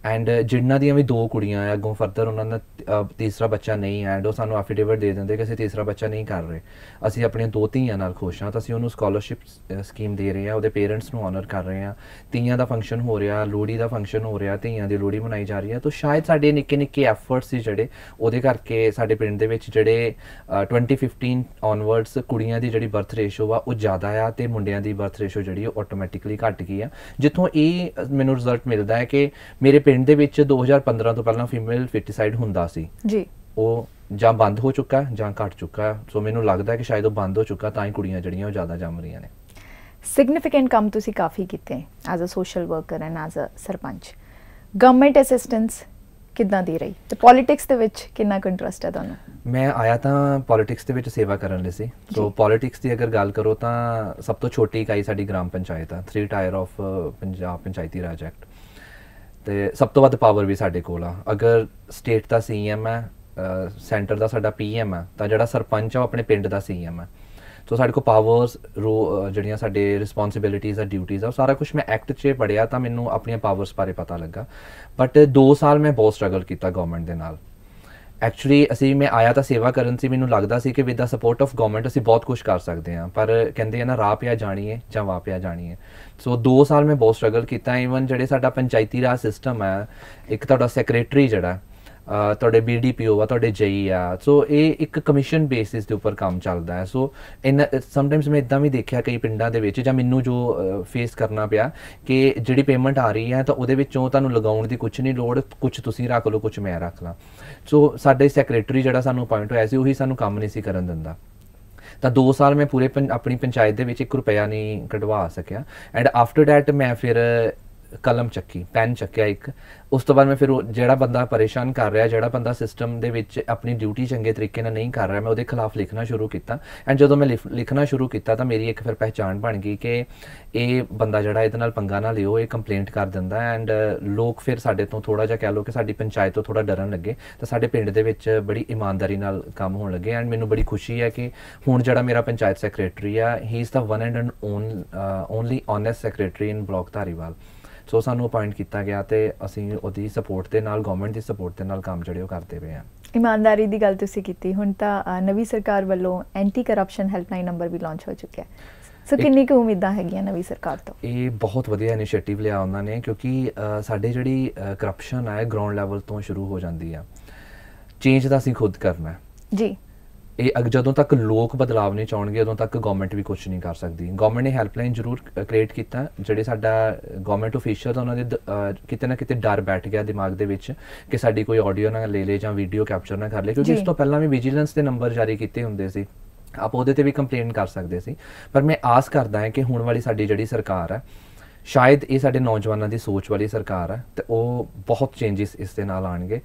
ਐਂਡ uh, ਜਿੰਨਾਂ ਦੀਆਂ ਵੀ ਦੋ ਕੁੜੀਆਂ ਆ ਅੱਗੋਂ ਫਰਦਰ ਉਹਨਾਂ ਦਾ ਤੀਸਰਾ ਬੱਚਾ ਨਹੀਂ ਐਂਡ ਉਹ ਸਾਨੂੰ ਐਫੀਡੇਵਿਟ ਦੇ ਦਿੰਦੇ ਕਿ ਅਸੀਂ ਤੀਸਰਾ ਬੱਚਾ ਨਹੀਂ ਕਰ ਰਹੇ ਅਸੀਂ ਆਪਣੀਆਂ ਦੋ ਧੀਆਂ ਨਾਲ ਖੁਸ਼ ਹਾਂ ਤਾਂ ਅਸੀਂ ਉਹਨੂੰ ਸਕਾਲਰਸ਼ਿਪ ਸਕੀਮ ਦੇ ਰਹੇ ਹਾਂ ਉਹਦੇ ਪੇਰੈਂਟਸ ਨੂੰ ਆਨਰ ਕਰ ਰਹੇ ਹਾਂ ਧੀਆਂ ਦਾ ਫੰਕਸ਼ਨ ਹੋ ਰਿਹਾ ਲੋਹੜੀ ਦਾ ਫੰਕਸ਼ਨ ਹੋ ਰਿਹਾ ਧੀਆਂ ਦੀ ਲੋਹੜੀ ਮਨਾਈ ਜਾ ਰਹੀ ਹੈ ਤਾਂ ਸ਼ਾਇਦ ਸਾਡੇ ਨਿੱਕੇ ਨਿੱਕੇ ਐਫਰਟਸ ਸੀ ਜਿਹੜੇ ਉਹਦੇ ਕਰਕੇ ਸਾਡੇ ਪਿੰਡ ਦੇ ਵਿੱਚ ਜਿਹੜੇ 2015 ਆਨਵਰਡਸ ਕੁੜੀਆਂ ਦੀ ਜਿਹੜੀ ਬਰਥ ਰੇਸ਼ੋ ਆ ਉਹ ਜ਼ਿਆਦਾ ਆ ਤੇ ਮੁੰਡਿਆਂ ਦੀ ਬਰਥ ਰੇਸ਼ੋ ਜਿਹੜੀ ਆਟੋਮੈਟਿਕਲੀ ਘਟ ਗਈ ਆ ਜਿੱਥੋਂ ਇਹ ਮੈਨੂੰ ਰਿਜ਼ਲਟ ਮਿਲਦਾ ਹੈ ਕਿ ਮੇਰੇ ਪਿੰਡ ਦੇ ਵਿੱਚ 2015 ਤੋਂ ਪਹਿਲਾਂ ਫੀਮੇਲ ਫਿਟਿਸਾਈਡ ਹੁੰਦਾ ਸੀ ਜੀ ਉਹ ਜਾਂ ਬੰਦ ਹੋ ਚੁੱਕਾ ਜਾਂ ਘਟ ਚੁੱਕਾ ਸੋ ਮੈਨੂੰ ਲੱਗਦਾ ਕਿ ਸ਼ਾਇਦ ਉਹ ਬੰਦ ਹੋ ਚੁੱਕਾ ਤਾਂ ਹੀ ਕੁੜੀਆਂ ਜਿਹੜੀਆਂ ਉਹ ਜ਼ਿਆਦਾ ਜੰਮ ਰਹੀਆਂ ਨੇ ਸਿਗਨੀਫੀਕੈਂਟ ਕੰਮ ਤੁਸੀਂ ਕਾਫੀ ਕੀਤੇ as a social worker and as a sarpanch government assistance ਕਿੰਨਾ ਦੇ ਰਹੀ ਤੇ ਪੋਲਿਟਿਕਸ ਦੇ ਵਿੱਚ ਕਿੰਨਾ ਇੰਟਰਸਟ ਹੈ ਤੁਹਾਨੂੰ ਮੈਂ ਆਇਆ ਤਾਂ ਪੋਲਿਟਿਕਸ ਦੇ ਵਿੱਚ ਸੇਵਾ ਕਰਨ ਲਈ ਸੀ ਸੋ ਪੋਲਿਟਿਕਸ ਦੀ ਅਗਰ ਗੱਲ ਕਰੋ ਤਾਂ ਸਭ ਤੋਂ ਛੋਟੀ ਇਕਾਈ ਸਾਡੀ ਗ੍ਰਾਮ ਪੰਚਾਇਤ ਆ 3 ਟਾਇਰ ਆਫ ਪੰਜਾਬ ਪੰਚਾਇਤੀ ਰਾਜ ਐਕਟ ਤੇ ਸਭ ਤੋਂ ਵੱਧ ਪਾਵਰ ਵੀ ਸਾਡੇ ਕੋਲ ਆ ਅਗਰ ਸਟੇਟ ਦਾ ਸੀਐਮ ਹੈ ਸੈਂਟਰ ਦਾ ਸਾਡਾ ਪੀਐਮ ਹੈ ਤਾਂ ਜਿਹੜਾ ਸਰਪੰਚ ਆ ਆਪਣੇ ਪਿੰਡ ਦਾ ਸੀਐਮ ਹੈ ਸੋ ਸਾਡੇ ਕੋਲ ਪਾਵਰਸ ਜਿਹੜੀਆਂ ਸਾਡੇ ਰਿਸਪੌਂਸਿਬਿਲਿਟੀਜ਼ ਆ ਡਿਊਟੀਆਂ ਆ ਸਾਰਾ ਕੁਝ ਮੈਂ ਐਕਟ 'ਚ ਪੜਿਆ ਤਾਂ ਮੈਨੂੰ ਆਪਣੀਆਂ ਪਾਵਰਸ ਬਾਰੇ ਪਤਾ ਲੱਗਾ ਬਟ 2 ਸਾਲ ਮੈਂ ਬਹੁਤ ਸਟਰਗਲ ਕੀਤਾ ਗਵਰਨਮੈਂਟ ਦੇ ਨਾਲ ਐਕਚੁਅਲੀ ਅਸੀਂ ਮੈਂ ਆਇਆ ਤਾਂ ਸੇਵਾ ਕਰਨ ਸੀ ਮੈਨੂੰ ਲੱਗਦਾ ਸੀ ਕਿ with the support of government ਅਸੀਂ ਬਹੁਤ ਕੁਝ ਕਰ ਸਕਦੇ ਹਾਂ ਪਰ ਕਹਿੰਦੇ ਆ ਨਾ ਰਾਹ ਪਿਆ ਜਾਣੀਏ ਜਾਂ ਵਾਪਿਆ ਪਿਆ ਜਾਣੀਏ ਸੋ 2 ਸਾਲ ਮੈਂ ਬਹੁਤ ਸਟਰਗਲ ਕੀਤਾ ਇਵਨ ਜਿਹੜੇ ਸਾਡਾ ਪੰਚਾਇਤੀ ਰਾਜ ਸਿਸਟਮ ਹੈ ਇੱਕ ਤੁਹਾਡਾ ਸੈਕਟਰੀ ਜਿਹੜਾ ਤੁਹਾਡੇ ਬੀਡੀਪੀਓ ਆ ਤੁਹਾਡੇ ਜਈ e ਆ ਸੋ ਇਹ ਇੱਕ ਕਮਿਸ਼ਨ ਬੇਸਿਸ ਦੇ ਉੱਪਰ ਕੰਮ ਚੱਲਦਾ ਹੈ ਸੋ ਇਨ ਸਮ ਟਾਈਮਸ ਮੈਂ ਇਦਾਂ ਵੀ ਦੇਖਿਆ ਕਈ ਪਿੰਡਾਂ ਦੇ ਵਿੱਚ ਜਾਂ ਮੈਨੂੰ ਜੋ ਫੇਸ ਕਰਨਾ ਪਿਆ ਕਿ ਜਿਹੜੀ ਪੇਮੈਂਟ ਆ ਰਹੀ ਹੈ ਤਾਂ ਉਹਦੇ ਵਿੱਚੋਂ ਤੁਹਾਨੂੰ ਲਗਾਉਣ ਦੀ ਕੁਝ ਨਹੀਂ ਲੋੜ ਕੁਝ ਤੁਸੀਂ ਰੱਖ ਲਓ ਕੁਝ ਮੈਂ ਰੱਖ ਲਾਂ ਸੋ ਸਾਡੇ ਸੈਕਟਰੀ ਜਿਹੜਾ ਸਾਨੂੰ ਅਪਾਇੰਟ ਹੋਇਆ ਸੀ ਉਹੀ ਸਾਨੂੰ ਕੰਮ ਨਹੀਂ ਸੀ ਕਰਨ ਦਿੰਦਾ ਤਾਂ 2 ਸਾਲ ਮੈਂ ਪੂਰੇ ਆਪਣੀ ਪੰਚਾਇਤ ਦੇ ਵਿੱਚ 1 ਰੁਪਿਆ ਨਹੀਂ ਕਢਵਾ ਸਕਿਆ ਐਂਡ ਆਫਟਰ ਥੈਟ ਮੈਂ ਫਿਰ ਕਲਮ ਚੱਕੀ ਪੈਨ ਚੱਕਿਆ ਇੱਕ ਉਸ ਤੋਂ ਬਾਅਦ ਮੈਂ ਫਿਰ ਜਿਹੜਾ ਬੰਦਾ ਪਰੇਸ਼ਾਨ ਕਰ ਰਿਹਾ ਜਿਹੜਾ ਬੰਦਾ ਸਿਸਟਮ ਦੇ ਵਿੱਚ ਆਪਣੀ ਡਿਊਟੀ ਚੰਗੇ ਤਰੀਕੇ ਨਾਲ ਨਹੀਂ ਕਰ ਰਿਹਾ ਮੈਂ ਉਹਦੇ ਖਿਲਾਫ ਲਿਖਣਾ ਸ਼ੁਰੂ ਕੀਤਾ ਐਂਡ ਜਦੋਂ ਮੈਂ ਲਿਖਣਾ ਸ਼ੁਰੂ ਕੀਤਾ ਤਾਂ ਮੇਰੀ ਇੱਕ ਫਿਰ ਪਹਿਚਾਣ ਬਣ ਗਈ ਕਿ ਇਹ ਬੰਦਾ ਜਿਹੜਾ ਇਹਦੇ ਨਾਲ ਪੰਗਾ ਨਾ ਲਿਓ ਇਹ ਕੰਪਲੇਂਟ ਕਰ ਦਿੰਦਾ ਐਂਡ ਲੋਕ ਫਿਰ ਸਾਡੇ ਤੋਂ ਥੋੜਾ ਜਿਹਾ ਕਹਿ ਲੋ ਕਿ ਸਾਡੀ ਪੰਚਾਇਤ ਤੋਂ ਥੋੜਾ ਡਰਨ ਲੱਗੇ ਤਾਂ ਸਾਡੇ ਪਿੰਡ ਦੇ ਵਿੱਚ ਬੜੀ ਇਮਾਨਦਾਰੀ ਨਾਲ ਕੰਮ ਹੋਣ ਲੱਗੇ ਐਂਡ ਮੈਨੂੰ ਬੜੀ ਖੁਸ਼ੀ ਹੈ ਕਿ ਹੁਣ ਜਿਹੜਾ ਮੇਰਾ ਪੰਚਾਇਤ ਸੈਕਟਰੀ ਆ he is the one and only only honest secretary in block Dhariwal so ਸਾਨੂੰ ਅਪਾਇੰਟ ਕੀਤਾ ਗਿਆ ਤੇ ਅਸੀਂ ਉਹਦੀ ਸਪੋਰਟ ਦੇ ਨਾਲ ਗਵਰਨਮੈਂਟ ਦੀ ਸਪੋਰਟ ਦੇ ਨਾਲ ਕੰਮ ਜਿਹੜੇ ਉਹ ਕਰਦੇ ਪਏ ਆ ਇਮਾਨਦਾਰੀ ਦੀ ਗੱਲ ਤੁਸੀਂ ਕੀਤੀ ਹੁਣ ਤਾਂ ਨਵੀਂ ਸਰਕਾਰ ਵੱਲੋਂ ਐਂਟੀ ਕਰਪਸ਼ਨ ਹੈਲਪਲਾਈਨ ਨੰਬਰ ਵੀ ਲਾਂਚ ਹੋ ਚੁੱਕਿਆ ਸੋ ਕਿੰਨੀ ਕੁ ਉਮੀਦਾਂ ਹੈਗੀਆਂ ਨਵੀਂ ਸਰਕਾਰ ਤੋਂ ਇਹ ਬਹੁਤ ਵਧੀਆ ਇਨੀਸ਼ੀਏਟਿਵ ਲਿਆ ਉਹਨਾਂ ਨੇ ਕਿਉਂਕਿ ਸਾਡੇ ਜਿਹੜੀ ਕਰਪਸ਼ਨ ਆ ਗਰਾਊਂਡ ਲੈਵਲ ਤੋਂ ਸ਼ੁਰੂ ਹੋ ਜਾਂਦੀ ਆ ਚੇਂਜ ਤਾਂ ਅਸੀਂ ਖੁਦ ਕਰਨਾ ਹੈ ਜੀ ਇਹ ਜਦੋਂ ਤੱਕ ਲੋਕ ਬਦਲਾਵ ਨਹੀਂ ਚਾਹਣਗੇ ਉਦੋਂ ਤੱਕ ਗਵਰਨਮੈਂਟ ਵੀ ਕੁਝ ਨਹੀਂ ਕਰ ਸਕਦੀ ਗਵਰਨਮੈਂਟ ਨੇ ਹੈਲਪਲਾਈਨ ਜ਼ਰੂਰ ਕ੍ਰੀਏਟ ਕੀਤਾ ਜਿਹੜੇ ਸਾਡਾ ਗਵਰਨਮੈਂਟ ਅਫੀਸ਼ੀਅਲ ਉਹਨਾਂ ਦੇ ਕਿਤੇ ਨਾ ਕਿਤੇ ਡਰ ਬੈਠ ਗਿਆ ਦਿਮਾਗ ਦੇ ਵਿੱਚ ਕਿ ਸਾਡੀ ਕੋਈ ਆਡੀਓ ਨਾ ਲੈ ਲੇ ਜਾਂ ਵੀਡੀਓ ਕੈਪਚਰ ਨਾ ਕਰ ਲੇ ਕਿਉਂਕਿ ਇਸ ਤੋਂ ਪਹਿਲਾਂ ਵੀ ਵਿਜੀਲੈਂਸ ਦੇ ਨੰਬਰ ਜਾਰੀ ਕੀਤੇ ਹੁੰਦੇ ਸੀ ਆਪ ਉਹਦੇ ਤੇ ਵੀ ਕੰਪਲੇਂਟ ਕਰ ਸਕਦੇ ਸੀ ਪਰ ਮੈਂ ਆਸ ਕਰਦਾ ਹਾਂ ਕਿ ਹੁਣ ਵਾਲੀ ਸਾਡੀ ਜਿਹੜੀ ਸਰਕਾਰ ਹੈ ਸ਼ਾਇਦ ਇਹ ਸਾਡੇ ਨੌਜਵਾਨਾਂ ਦੀ ਸੋਚ ਵਾਲੀ ਸਰਕਾਰ ਹੈ ਤੇ ਉਹ ਬਹੁਤ ਚੇਂजेस ਇਸ ਦੇ ਨਾਲ ਆਣਗੇ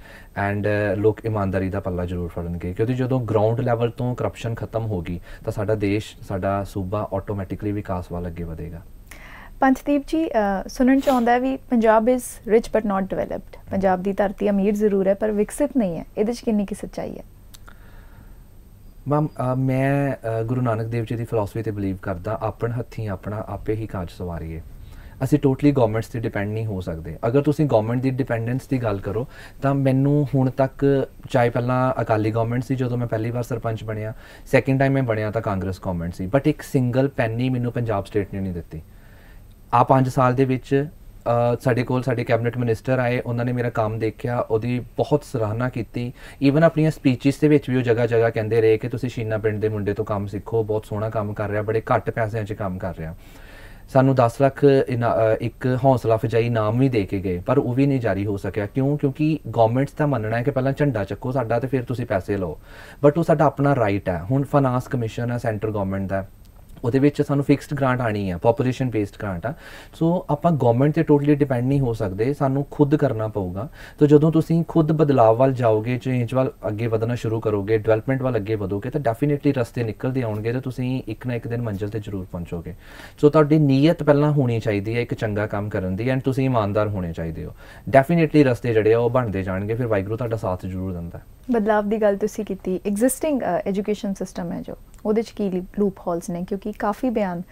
ਐਂਡ ਲੋਕ ਇਮਾਨਦਾਰੀ ਦਾ ਪੱਲਾ ਜ਼ਰੂਰ ਫੜਨਗੇ ਕਿਉਂਕਿ ਜਦੋਂ ਗਰਾਊਂਡ ਲੈਵਲ ਤੋਂ ਕਰਪਸ਼ਨ ਖਤਮ ਹੋ ਗਈ ਤਾਂ ਸਾਡਾ ਦੇਸ਼ ਸਾਡਾ ਸੂਬਾ ਆਟੋਮੈਟਿਕਲੀ ਵਿਕਾਸ ਵੱਲ ਅੱਗੇ ਵਧੇਗਾ ਪੰਚਦੀਪ ਜੀ ਸੁਣਨ ਚ ਆਉਂਦਾ ਵੀ Punjab is rich but not developed Punjab ਦੀ ਧਰਤੀ ਅਮੀਰ ਜ਼ਰੂਰ ਹੈ ਪਰ ਵਿਕਸਿਤ ਨਹੀਂ ਹੈ ਇਹਦੇ ਚ ਕਿੰਨੀ ਕੀ ਸੱਚਾਈ ਹੈ ਮਮ ਮੈਂ ਗੁਰੂ ਨਾਨਕ ਦੇਵ ਜੀ ਦੀ ਫਿਲਾਸਫੀ ਤੇ ਬਲੀਵ ਕਰਦਾ ਆਪਣ ਹੱਥੀ ਆਪਣਾ ਆਪੇ ਹੀ ਕਾਜ ਸਵਾਰੀਏ ਅਸੀਂ ਟੋਟਲੀ ਗਵਰਨਮੈਂਟਸ ਤੇ ਡਿਪੈਂਡ ਨਹੀਂ ਹੋ ਸਕਦੇ ਅਗਰ ਤੁਸੀਂ ਗਵਰਨਮੈਂਟ ਦੀ ਡਿਪੈਂਡੈਂਸ ਦੀ ਗੱਲ ਕਰੋ ਤਾਂ ਮੈਨੂੰ ਹੁਣ ਤੱਕ ਚਾਹੇ ਪਹਿਲਾਂ ਅਕਾਲੀ ਗਵਰਨਮੈਂਟ ਸੀ ਜਦੋਂ ਮੈਂ ਪਹਿਲੀ ਵਾਰ ਸਰਪੰਚ ਬਣਿਆ ਸੈਕਿੰਡ ਟਾਈਮ ਮੈਂ ਬਣਿਆ ਤਾਂ ਕਾਂਗਰਸ ਗਵਰਨਮੈਂਟ ਸੀ ਬਟ ਇੱਕ ਸਿੰਗਲ ਪੈਨੀ ਮੈਨੂੰ ਪੰਜਾਬ ਸਟੇਟ ਨੇ ਨਹੀਂ ਦਿੱਤੀ ਆ 5 ਸਾਲ ਦੇ ਵਿੱਚ ਸਾਡੇ ਕੋਲ ਸਾਡੇ ਕੈਬਨਿਟ ਮਿਨਿਸਟਰ ਆਏ ਉਹਨਾਂ ਨੇ ਮੇਰਾ ਕੰਮ ਦੇਖਿਆ ਉਹਦੀ ਬਹੁਤ ਸਰਾਹਨਾ ਕੀਤੀ ਈਵਨ ਆਪਣੀਆਂ ਸਪੀਚਸ ਦੇ ਵਿੱਚ ਵੀ ਉਹ ਜਗ੍ਹਾ ਜਗ੍ਹਾ ਕਹਿੰਦੇ ਰਹੇ ਕਿ ਤੁਸੀਂ ਸ਼ੀਨਾ ਪਿੰਡ ਦੇ ਮੁੰਡੇ ਤੋਂ ਕੰਮ ਸਿੱਖੋ ਬਹੁਤ ਸੋਹਣਾ ਕੰਮ ਕਰ ਰਿਹਾ ਬੜੇ ਘੱਟ ਪੈਸਿਆਂ 'ਚ ਕੰਮ ਕਰ ਰਿਹਾ ਸਾਨੂੰ 10 ਲੱਖ ਇੱਕ ਹੌਸਲਾ ਫਜਾਈ ਨਾਮ ਵੀ ਦੇ ਕੇ ਗਏ ਪਰ ਉਹ ਵੀ ਨਹੀਂ ਜਾਰੀ ਹੋ ਸਕਿਆ ਕਿਉਂ ਕਿਉਂਕਿ ਗਵਰਨਮੈਂਟਸ ਦਾ ਮੰਨਣਾ ਹੈ ਕਿ ਪਹਿਲਾਂ ਝੰਡਾ ਚੱਕੋ ਸਾਡਾ ਤੇ ਫਿਰ ਤੁਸੀਂ ਪੈਸੇ ਲਓ ਬਟ ਉਹ ਸਾਡਾ ਆਪਣਾ ਰਾਈਟ ਹੈ ਹੁਣ ਫਾਈਨਾਂਸ ਕਮਿਸ਼ਨ ਹੈ ਸੈਂਟਰ ਗਵਰਨਮੈਂਟ ਦਾ ਉਹਦੇ ਵਿੱਚ ਸਾਨੂੰ ਫਿਕਸਡ ਗ੍ਰਾਂਟ ਆਣੀ ਹੈ ਪੋਪੂਲੇਸ਼ਨ ਬੇਸਡ ਗ੍ਰਾਂਟ ਆ ਸੋ ਆਪਾਂ ਗਵਰਨਮੈਂਟ ਤੇ ਟੋਟਲੀ ਡਿਪੈਂਡ ਨਹੀਂ ਹੋ ਸਕਦੇ ਸਾਨੂੰ ਖੁਦ ਕਰਨਾ ਪਊਗਾ ਤੇ ਜਦੋਂ ਤੁਸੀਂ ਖੁਦ ਬਦਲਾਅ ਵੱਲ ਜਾਓਗੇ ਚੇਂਜ ਵੱਲ ਅੱਗੇ ਵਧਣਾ ਸ਼ੁਰੂ ਕਰੋਗੇ ਡਿਵੈਲਪਮੈਂਟ ਵੱਲ ਅੱਗੇ ਵਧੋਗੇ ਤਾਂ ਡੈਫੀਨਿਟਲੀ ਰਸਤੇ ਨਿਕਲਦੇ ਆਉਣਗੇ ਤੇ ਤੁਸੀਂ ਇੱਕ ਨਾ ਇੱਕ ਦਿਨ ਮੰਜ਼ਿਲ ਤੇ ਜ਼ਰੂਰ ਪਹੁੰਚੋਗੇ ਸੋ ਤੁਹਾਡੀ ਨੀਅਤ ਪਹਿਲਾਂ ਹੋਣੀ ਚਾਹੀਦੀ ਹੈ ਇੱਕ ਚੰਗਾ ਕੰਮ ਕਰਨ ਦੀ ਐਂਡ ਤੁਸੀਂ ਇਮਾਨਦਾਰ ਹੋਣੇ ਚਾਹੀਦੇ ਹੋ ਡੈਫੀਨਿਟਲੀ ਰਸਤੇ ਜਿਹੜੇ ਆ ਉਹ ਬਣਦੇ ਜਾਣਗੇ ਫਿਰ ਵਾਇਗਰੂ ਤੁਹਾਡਾ ਸਾਥ ਜ਼ਰੂਰ ਦਿੰਦਾ ਬਦਲਾਵ ਬਦਲਾਅ ਦੀ ਗੱਲ ਤੁਸੀਂ ਕੀਤੀ ਐਗਜ਼ਿਸਟਿੰਗ ਐਜੂਕੇਸ਼ਨ ਸਿਸਟਮ ਹੈ ਜੋ ਉਹਦੇ ਚ ਕੀ ਲੂਪ ਹੋਲਸ ਨੇ ਕਿਉਂਕਿ ਕਿ ਕਾਫੀ ਬਿਆਨ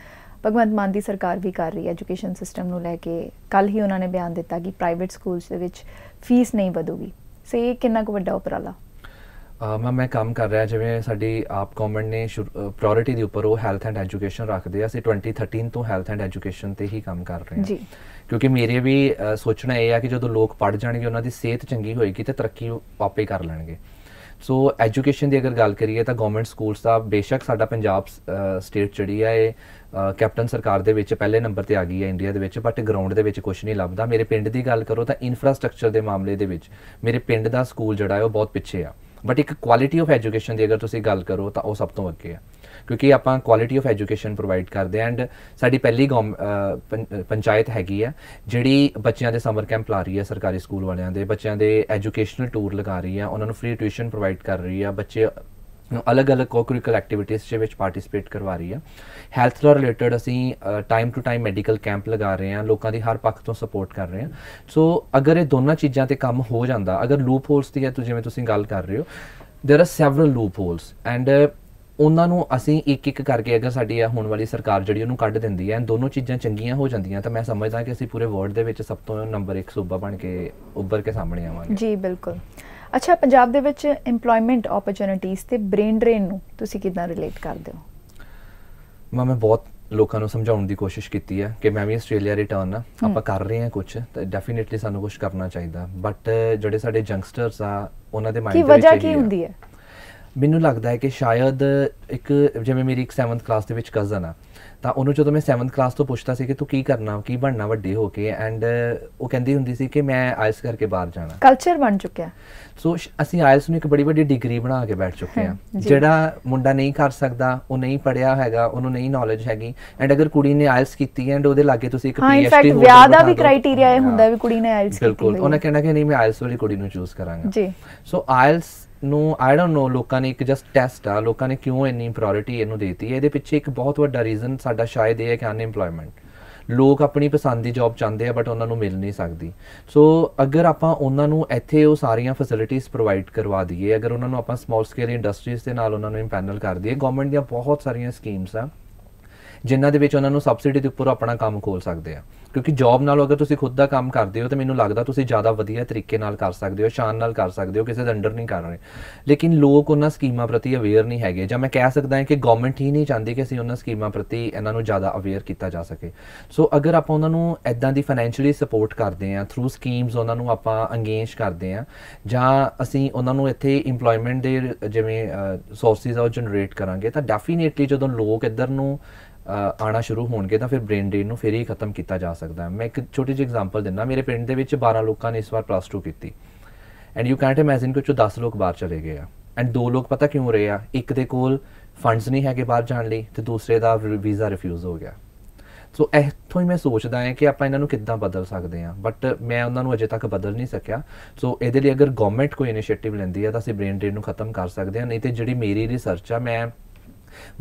ਭਗਵੰਤ ਮਾਨ ਦੀ ਸਰਕਾਰ ਵੀ ਕਰ ਰਹੀ ਹੈ ਐਜੂਕੇਸ਼ਨ ਸਿਸਟਮ ਨੂੰ ਲੈ ਕੇ ਕੱਲ ਹੀ ਉਹਨਾਂ ਨੇ ਬਿਆਨ ਦਿੱਤਾ ਕਿ ਪ੍ਰਾਈਵੇਟ ਸਕੂਲਸ ਦੇ ਵਿੱਚ ਫੀਸ ਨਹੀਂ ਵਧੂਗੀ ਸੋ ਇਹ ਕਿੰਨਾ ਕੁ ਵੱਡਾ ਉਪਰਾਲਾ ਮੈਂ ਮੈਂ ਕੰਮ ਕਰ ਰਿਹਾ ਜਿਵੇਂ ਸਾਡੀ ਆਪ ਗਵਰਨਮੈਂਟ ਨੇ ਪ੍ਰਾਇੋਰਟੀ ਦੇ ਉੱਪਰ ਉਹ ਹੈਲਥ ਐਂਡ ਐਜੂਕੇਸ਼ਨ ਰੱਖਦੇ ਆ ਅਸੀਂ 2013 ਤੋਂ ਹੈਲਥ ਐਂਡ ਐਜੂਕੇਸ਼ਨ ਤੇ ਹੀ ਕੰਮ ਕਰ ਰਹੇ ਹਾਂ ਜੀ ਕਿਉਂਕਿ ਮੇਰੇ ਵੀ ਸੋਚਣਾ ਇਹ ਆ ਕਿ ਜਦੋਂ ਲੋਕ ਪੜ ਜਾਣਗੇ ਉਹਨਾਂ ਦੀ ਸਿਹਤ ਚੰਗੀ ਹੋਏਗੀ ਤੇ ਤਰੱਕੀ ਆਪੇ ਕਰ ਲੈਣਗੇ ਸੋ ਐਜੂਕੇਸ਼ਨ ਦੀ ਅਗਰ ਗੱਲ ਕਰੀਏ ਤਾਂ ਗਵਰਨਮੈਂਟ ਸਕੂਲਸ ਦਾ ਬੇਸ਼ੱਕ ਸਾਡਾ ਪੰਜਾਬ ਸਟੇਟ ਜਿਹੜੀ ਆ ਇਹ ਕੈਪਟਨ ਸਰਕਾਰ ਦੇ ਵਿੱਚ ਪਹਿਲੇ ਨੰਬਰ ਤੇ ਆ ਗਈ ਹੈ ਇੰਡੀਆ ਦੇ ਵਿੱਚ ਬਟ ਗਰਾਊਂਡ ਦੇ ਵਿੱਚ ਕੁਝ ਨਹੀਂ ਲੱਭਦਾ ਮੇਰੇ ਪਿੰਡ ਦੀ ਗੱਲ ਕਰੋ ਤਾਂ ਇਨਫਰਾਸਟ੍ਰਕਚਰ ਦੇ ਮਾਮਲੇ ਦੇ ਵਿੱਚ ਮੇਰੇ ਪਿੰਡ ਦਾ ਸਕੂਲ ਜਿਹੜਾ ਹੈ ਉਹ ਬਹੁਤ ਪਿੱਛੇ ਆ ਬਟ ਇੱਕ ਕੁਆਲਿਟੀ ਆਫ ਐਜੂਕੇਸ਼ਨ ਦੀ ਅਗਰ ਤੁਸੀਂ ਗੱਲ ਕਰੋ ਤਾਂ ਉਹ ਸਭ ਤੋਂ ਅੱਗੇ ਆ ਕਿਉਂਕਿ ਆਪਾਂ ਕੁਆਲਿਟੀ ਆਫ ਐਜੂਕੇਸ਼ਨ ਪ੍ਰੋਵਾਈਡ ਕਰਦੇ ਐਂਡ ਸਾਡੀ ਪਹਿਲੀ ਪੰਚਾਇਤ ਹੈਗੀ ਆ ਜਿਹੜੀ ਬੱਚਿਆਂ ਦੇ ਸਮਰ ਕੈਂਪ ਲਾ ਰਹੀ ਆ ਸਰਕਾਰੀ ਸਕੂਲ ਵਾਲਿਆਂ ਦੇ ਬੱਚਿਆਂ ਦੇ ਐਜੂਕੇਸ਼ਨਲ ਟੂਰ ਲਗਾ ਰਹੀ ਆ ਉਹਨਾਂ ਨੂੰ ਫ੍ਰੀ ਟਿਊਸ਼ਨ ਪ੍ਰੋਵਾਈਡ ਕਰ ਰਹੀ ਆ ਬੱਚੇ ਅਲੱਗ-ਅਲੱਗ ਕੋਕਰਿਕਲ ਐਕਟੀਵਿਟੀਜ਼ ਦੇ ਵਿੱਚ ਪਾਰਟਿਸਿਪੇਟ ਕਰਵਾ ਰਹੀ ਆ ਹੈਲਥ ਨਾਲ ਰਿਲੇਟਡ ਅਸੀਂ time to time medical camp ਲਗਾ ਰਹੇ ਆ ਲੋਕਾਂ ਦੀ ਹਰ ਪੱਖ ਤੋਂ ਸਪੋਰਟ ਕਰ ਰਹੇ ਆ ਸੋ ਅਗਰ ਇਹ ਦੋਨਾਂ ਚੀਜ਼ਾਂ ਤੇ ਕੰਮ ਹੋ ਜਾਂਦਾ ਅਗਰ ਲੂਪ ਹੋਲਸ ਦੀ ਹੈ ਤੁਸੀਂ ਜਿਵੇਂ ਤੁਸੀਂ ਗੱਲ ਕਰ ਰਹੇ ਹੋ there are several loopholes and ਉਹਨਾਂ ਨੂੰ ਅਸੀਂ ਇੱਕ ਇੱਕ ਕਰਕੇ ਅਗਰ ਸਾਡੀ ਆ ਹੋਣ ਵਾਲੀ ਸਰਕਾਰ ਜਿਹੜੀ ਉਹਨੂੰ ਕੱਢ ਦਿੰਦੀ ਹੈ ਦੋਨੋਂ ਚੀਜ਼ਾਂ ਚੰਗੀਆਂ ਹੋ ਜਾਂਦੀਆਂ ਤਾਂ ਮੈਂ ਸਮਝਦਾ ਕਿ ਅਸੀਂ ਪੂਰੇ ਵਰਲਡ ਦੇ ਵਿੱਚ ਸਭ ਤੋਂ ਨੰਬਰ 1 ਸੂਬਾ ਬਣ ਕੇ ਉੱਭਰ ਕੇ ਸਾਹਮਣੇ ਆਵਾਂਗੇ ਜੀ ਬਿਲਕੁਲ ਅੱਛਾ ਪੰਜਾਬ ਦੇ ਵਿੱਚ এমਪਲੋਇਮੈਂਟ ਓਪਰਚ्युनिटीज ਤੇ ਬ੍ਰੇਨ ਡਰੇਨ ਨੂੰ ਤੁਸੀਂ ਕਿਦਾਂ ਰਿਲੇਟ ਕਰਦੇ ਹੋ ਮੈਂ ਬਹੁਤ ਲੋਕਾਂ ਨੂੰ ਸਮਝਾਉਣ ਦੀ ਕੋਸ਼ਿਸ਼ ਕੀਤੀ ਹੈ ਕਿ ਮੈਂ ਵੀ ਆਸਟ੍ਰੇਲੀਆ ਰਿਟਰਨ ਆ ਆਪਾਂ ਕਰ ਰਹੇ ਹਾਂ ਕੁਝ ਤਾਂ ਡੈਫੀਨਿਟਲੀ ਸਾਨੂੰ ਕੁਝ ਕਰਨਾ ਚਾਹੀਦਾ ਬਟ ਜਿਹੜੇ ਸਾਡੇ ਜੰਗਸਟਰਸ ਆ ਉਹਨਾਂ ਦੇ ਮਾਈਂਡ ਦੇ ਵਿੱਚ ਕੀ ਵਜ੍ਹਾ ਕੀ ਹੁੰਦੀ ਹੈ ਮੈਨੂੰ ਲੱਗਦਾ ਹੈ ਕਿ ਸ਼ਾਇਦ ਇੱਕ ਜਿਵੇਂ ਮੇਰੀ ਇੱਕ 7th ਕਲਾਸ ਦੇ ਵਿੱਚ ਕਜ਼ਨ ਆ ਤਾਂ ਉਹਨੂੰ ਜਦੋਂ ਮੈਂ 7th ਕਲਾਸ ਤੋਂ ਪੁੱਛਦਾ ਸੀ ਕਿ ਤੂੰ ਕੀ ਕਰਨਾ ਕੀ ਬਣਨਾ ਵੱਡੇ ਹੋ ਕੇ ਐਂਡ ਉਹ ਕਹਿੰਦੀ ਹੁੰਦੀ ਸੀ ਕਿ ਮੈਂ ਆਇਲਸ ਕਰਕੇ ਬਾਹਰ ਜਾਣਾ ਕਲਚਰ ਬਣ ਚੁੱਕਿਆ ਸੋ ਅਸੀਂ ਆਇਲਸ ਨੂੰ ਇੱਕ ਬੜੀ ਵੱਡੀ ਡਿਗਰੀ ਬਣਾ ਕੇ ਬੈਠ ਚੁੱਕੇ ਆ ਜਿਹੜਾ ਮੁੰਡਾ ਨਹੀਂ ਕਰ ਸਕਦਾ ਉਹ ਨਹੀਂ ਪੜਿਆ ਹੈਗਾ ਉਹਨੂੰ ਨਹੀਂ ਨੌਲੇਜ ਹੈਗੀ ਐਂਡ ਅਗਰ ਕੁੜੀ ਨੇ ਆਇਲਸ ਕੀਤੀ ਐਂਡ ਉਹਦੇ ਲਾਗੇ ਤੁਸੀਂ ਇੱਕ ਪੀਐਚਡੀ ਹੋ ਇਨਫੈਕਟ ਵਿਆਹ ਦਾ ਵੀ ਕ੍ਰਾਈਟੇਰੀਆ ਇਹ ਹੁੰਦਾ ਵੀ ਕੁੜੀ ਨੇ ਆਇਲਸ ਕੀਤੀ ਬਿਲਕੁਲ ਉਹਨਾਂ ਕਹਿੰਦਾ ਕਿ ਨਹੀਂ ਮੈਂ ਆਇਲਸ ਵਾਲੀ ਕੁੜੀ ਨੂੰ ਚੂਜ਼ ਕਰਾਂਗਾ ਜੀ ਸੋ ਆਇਲਸ ਨੂੰ ਆਈ ਡੋਨਟ ਨੋ ਲੋਕਾਂ ਨੇ ਇੱਕ ਜਸਟ ਟੈਸਟ ਆ ਲੋਕਾਂ ਨੇ ਕਿਉਂ ਇੰਨੀ ਪ੍ਰਾਇੋਰਟੀ ਇਹਨੂੰ ਦਿੱਤੀ ਹੈ ਇਹਦੇ ਪਿੱਛੇ ਇੱਕ ਬਹੁਤ ਵੱਡਾ ਰੀਜ਼ਨ ਸਾਡਾ ਸ਼ਾਇਦ ਇਹ ਹੈ ਕਿ ਅਨਇੰਪਲੋਇਮੈਂਟ ਲੋਕ ਆਪਣੀ ਪਸੰਦ ਦੀ ਜੌਬ ਚਾਹੁੰਦੇ ਆ ਬਟ ਉਹਨਾਂ ਨੂੰ ਮਿਲ ਨਹੀਂ ਸਕਦੀ ਸੋ ਅਗਰ ਆਪਾਂ ਉਹਨਾਂ ਨੂੰ ਇੱਥੇ ਉਹ ਸਾਰੀਆਂ ਫੈਸਿਲਿਟੀਆਂ ਪ੍ਰੋਵਾਈਡ ਕਰਵਾ ਦਈਏ ਅਗਰ ਉਹਨਾਂ ਨੂੰ ਆਪਾਂ ਸਮਾਲ ਸਕੇਲ ਇੰਡਸਟਰੀਜ਼ ਦੇ ਨਾਲ ਉਹਨਾਂ ਨੂੰ ਇੰਪੈਨਲ ਕਰ ਦਈਏ ਗਵਰਨਮੈਂਟ ਦੀਆਂ ਬਹੁਤ ਸਾਰੀਆਂ ਸਕੀਮਸ ਆ ਜਿਨ੍ਹਾਂ ਦੇ ਵਿੱਚ ਉਹਨਾਂ ਨੂੰ ਸਬਸਿਡੀ ਦੇ ਉੱਪਰ ਆਪਣਾ ਕੰਮ ਖੋਲ ਸਕਦੇ ਆ ਕਿਉਂਕਿ ਜੌਬ ਨਾਲੋਂ ਅਗਰ ਤੁਸੀਂ ਖੁਦ ਦਾ ਕੰਮ ਕਰਦੇ ਹੋ ਤਾਂ ਮੈਨੂੰ ਲੱਗਦਾ ਤੁਸੀਂ ਜ਼ਿਆਦਾ ਵਧੀਆ ਤਰੀਕੇ ਨਾਲ ਕਰ ਸਕਦੇ ਹੋ ਸ਼ਾਨ ਨਾਲ ਕਰ ਸਕਦੇ ਹੋ ਕਿਸੇ ਦੇ ਅੰਡਰ ਨਹੀਂ ਕਰ ਰਹੇ ਲੇਕਿਨ ਲੋਕ ਉਹਨਾਂ ਸਕੀਮਾਂ ਪ੍ਰਤੀ ਅਵੇਅਰ ਨਹੀਂ ਹੈਗੇ ਜਾਂ ਮੈਂ ਕਹਿ ਸਕਦਾ ਹਾਂ ਕਿ ਗਵਰਨਮੈਂਟ ਹੀ ਨਹੀਂ ਚਾਹੁੰਦੀ ਕਿ ਅਸੀਂ ਉਹਨਾਂ ਸਕੀਮਾਂ ਪ੍ਰਤੀ ਇਹਨਾਂ ਨੂੰ ਜ਼ਿਆਦਾ ਅਵੇਅਰ ਕੀਤਾ ਜਾ ਸਕੇ ਸੋ ਅਗਰ ਆਪਾਂ ਉਹਨਾਂ ਨੂੰ ਐਦਾਂ ਦੀ ਫਾਈਨੈਂਸ਼ੀਅਲੀ ਸਪੋਰਟ ਕਰਦੇ ਆ ਥਰੂ ਸਕੀਮਸ ਉਹਨਾਂ ਨੂੰ ਆਪਾਂ ਅੰਗੇਜ ਕਰਦੇ ਆ ਜਾਂ ਅਸੀਂ ਉਹਨਾਂ ਨੂੰ ਇੱਥੇ ਏਮਪਲੋਇਮੈਂਟ ਦੇ ਜਿਵੇਂ ਸੋਰਸਿਸ ਆ ਜਨਰੇਟ ਕਰਾਂਗੇ ਤਾਂ ਡੈਫੀਨਿਟਲੀ ਜਦੋਂ ਲੋਕ ਇੱਧਰ ਨੂੰ ਆਣਾ ਸ਼ੁਰੂ ਹੋਣਗੇ ਤਾਂ ਫਿਰ ਬ੍ਰੇਨ ਡਰੇਨ ਨੂੰ ਫਿਰ ਹੀ ਖਤਮ ਕੀਤਾ ਜਾ ਸਕਦਾ ਹੈ ਮੈਂ ਇੱਕ ਛੋਟੀ ਜਿਹੀ ਐਗਜ਼ਾਮਪਲ ਦਿੰਦਾ ਮੇਰੇ ਪਿੰਡ ਦੇ ਵਿੱਚ 12 ਲੋਕਾਂ ਨੇ ਇਸ ਵਾਰ ਪਲੱਸ 2 ਕੀਤੀ ਐਂਡ ਯੂ ਕੈਨਟ ਇਮੇਜਿਨ ਕਿ ਉਹ 10 ਲੋਕ ਬਾਹਰ ਚਲੇ ਗਏ ਆ ਐਂਡ ਦੋ ਲੋਕ ਪਤਾ ਕਿਉਂ ਰਹੇ ਆ ਇੱਕ ਦੇ ਕੋਲ ਫੰਡਸ ਨਹੀਂ ਹੈਗੇ ਬਾਹਰ ਜਾਣ ਲਈ ਤੇ ਦੂਸਰੇ ਦਾ ਵੀਜ਼ਾ ਰਿਫਿਊਜ਼ ਹੋ ਗਿਆ ਸੋ ਇੱਥੋਂ ਹੀ ਮੈਂ ਸੋਚਦਾ ਹਾਂ ਕਿ ਆਪਾਂ ਇਹਨਾਂ ਨੂੰ ਕਿੱਦਾਂ ਬਦਲ ਸਕਦੇ ਹਾਂ ਬਟ ਮੈਂ ਉਹਨਾਂ ਨੂੰ ਅਜੇ ਤੱਕ ਬਦਲ ਨਹੀਂ ਸਕਿਆ ਸੋ ਇਹਦੇ ਲਈ ਅਗਰ ਗਵਰਨਮੈਂਟ ਕੋਈ ਇਨੀਸ਼ੀਏਟਿਵ ਲੈਂਦੀ ਹੈ ਤਾਂ ਅਸੀਂ ਬ੍ਰੇਨ ਡਰੇਨ ਨੂੰ ਖਤਮ ਕਰ ਸਕਦੇ ਹਾਂ ਨਹੀਂ ਤੇ ਜਿਹੜੀ ਮੇਰੀ ਰਿਸਰਚ ਆ ਮੈਂ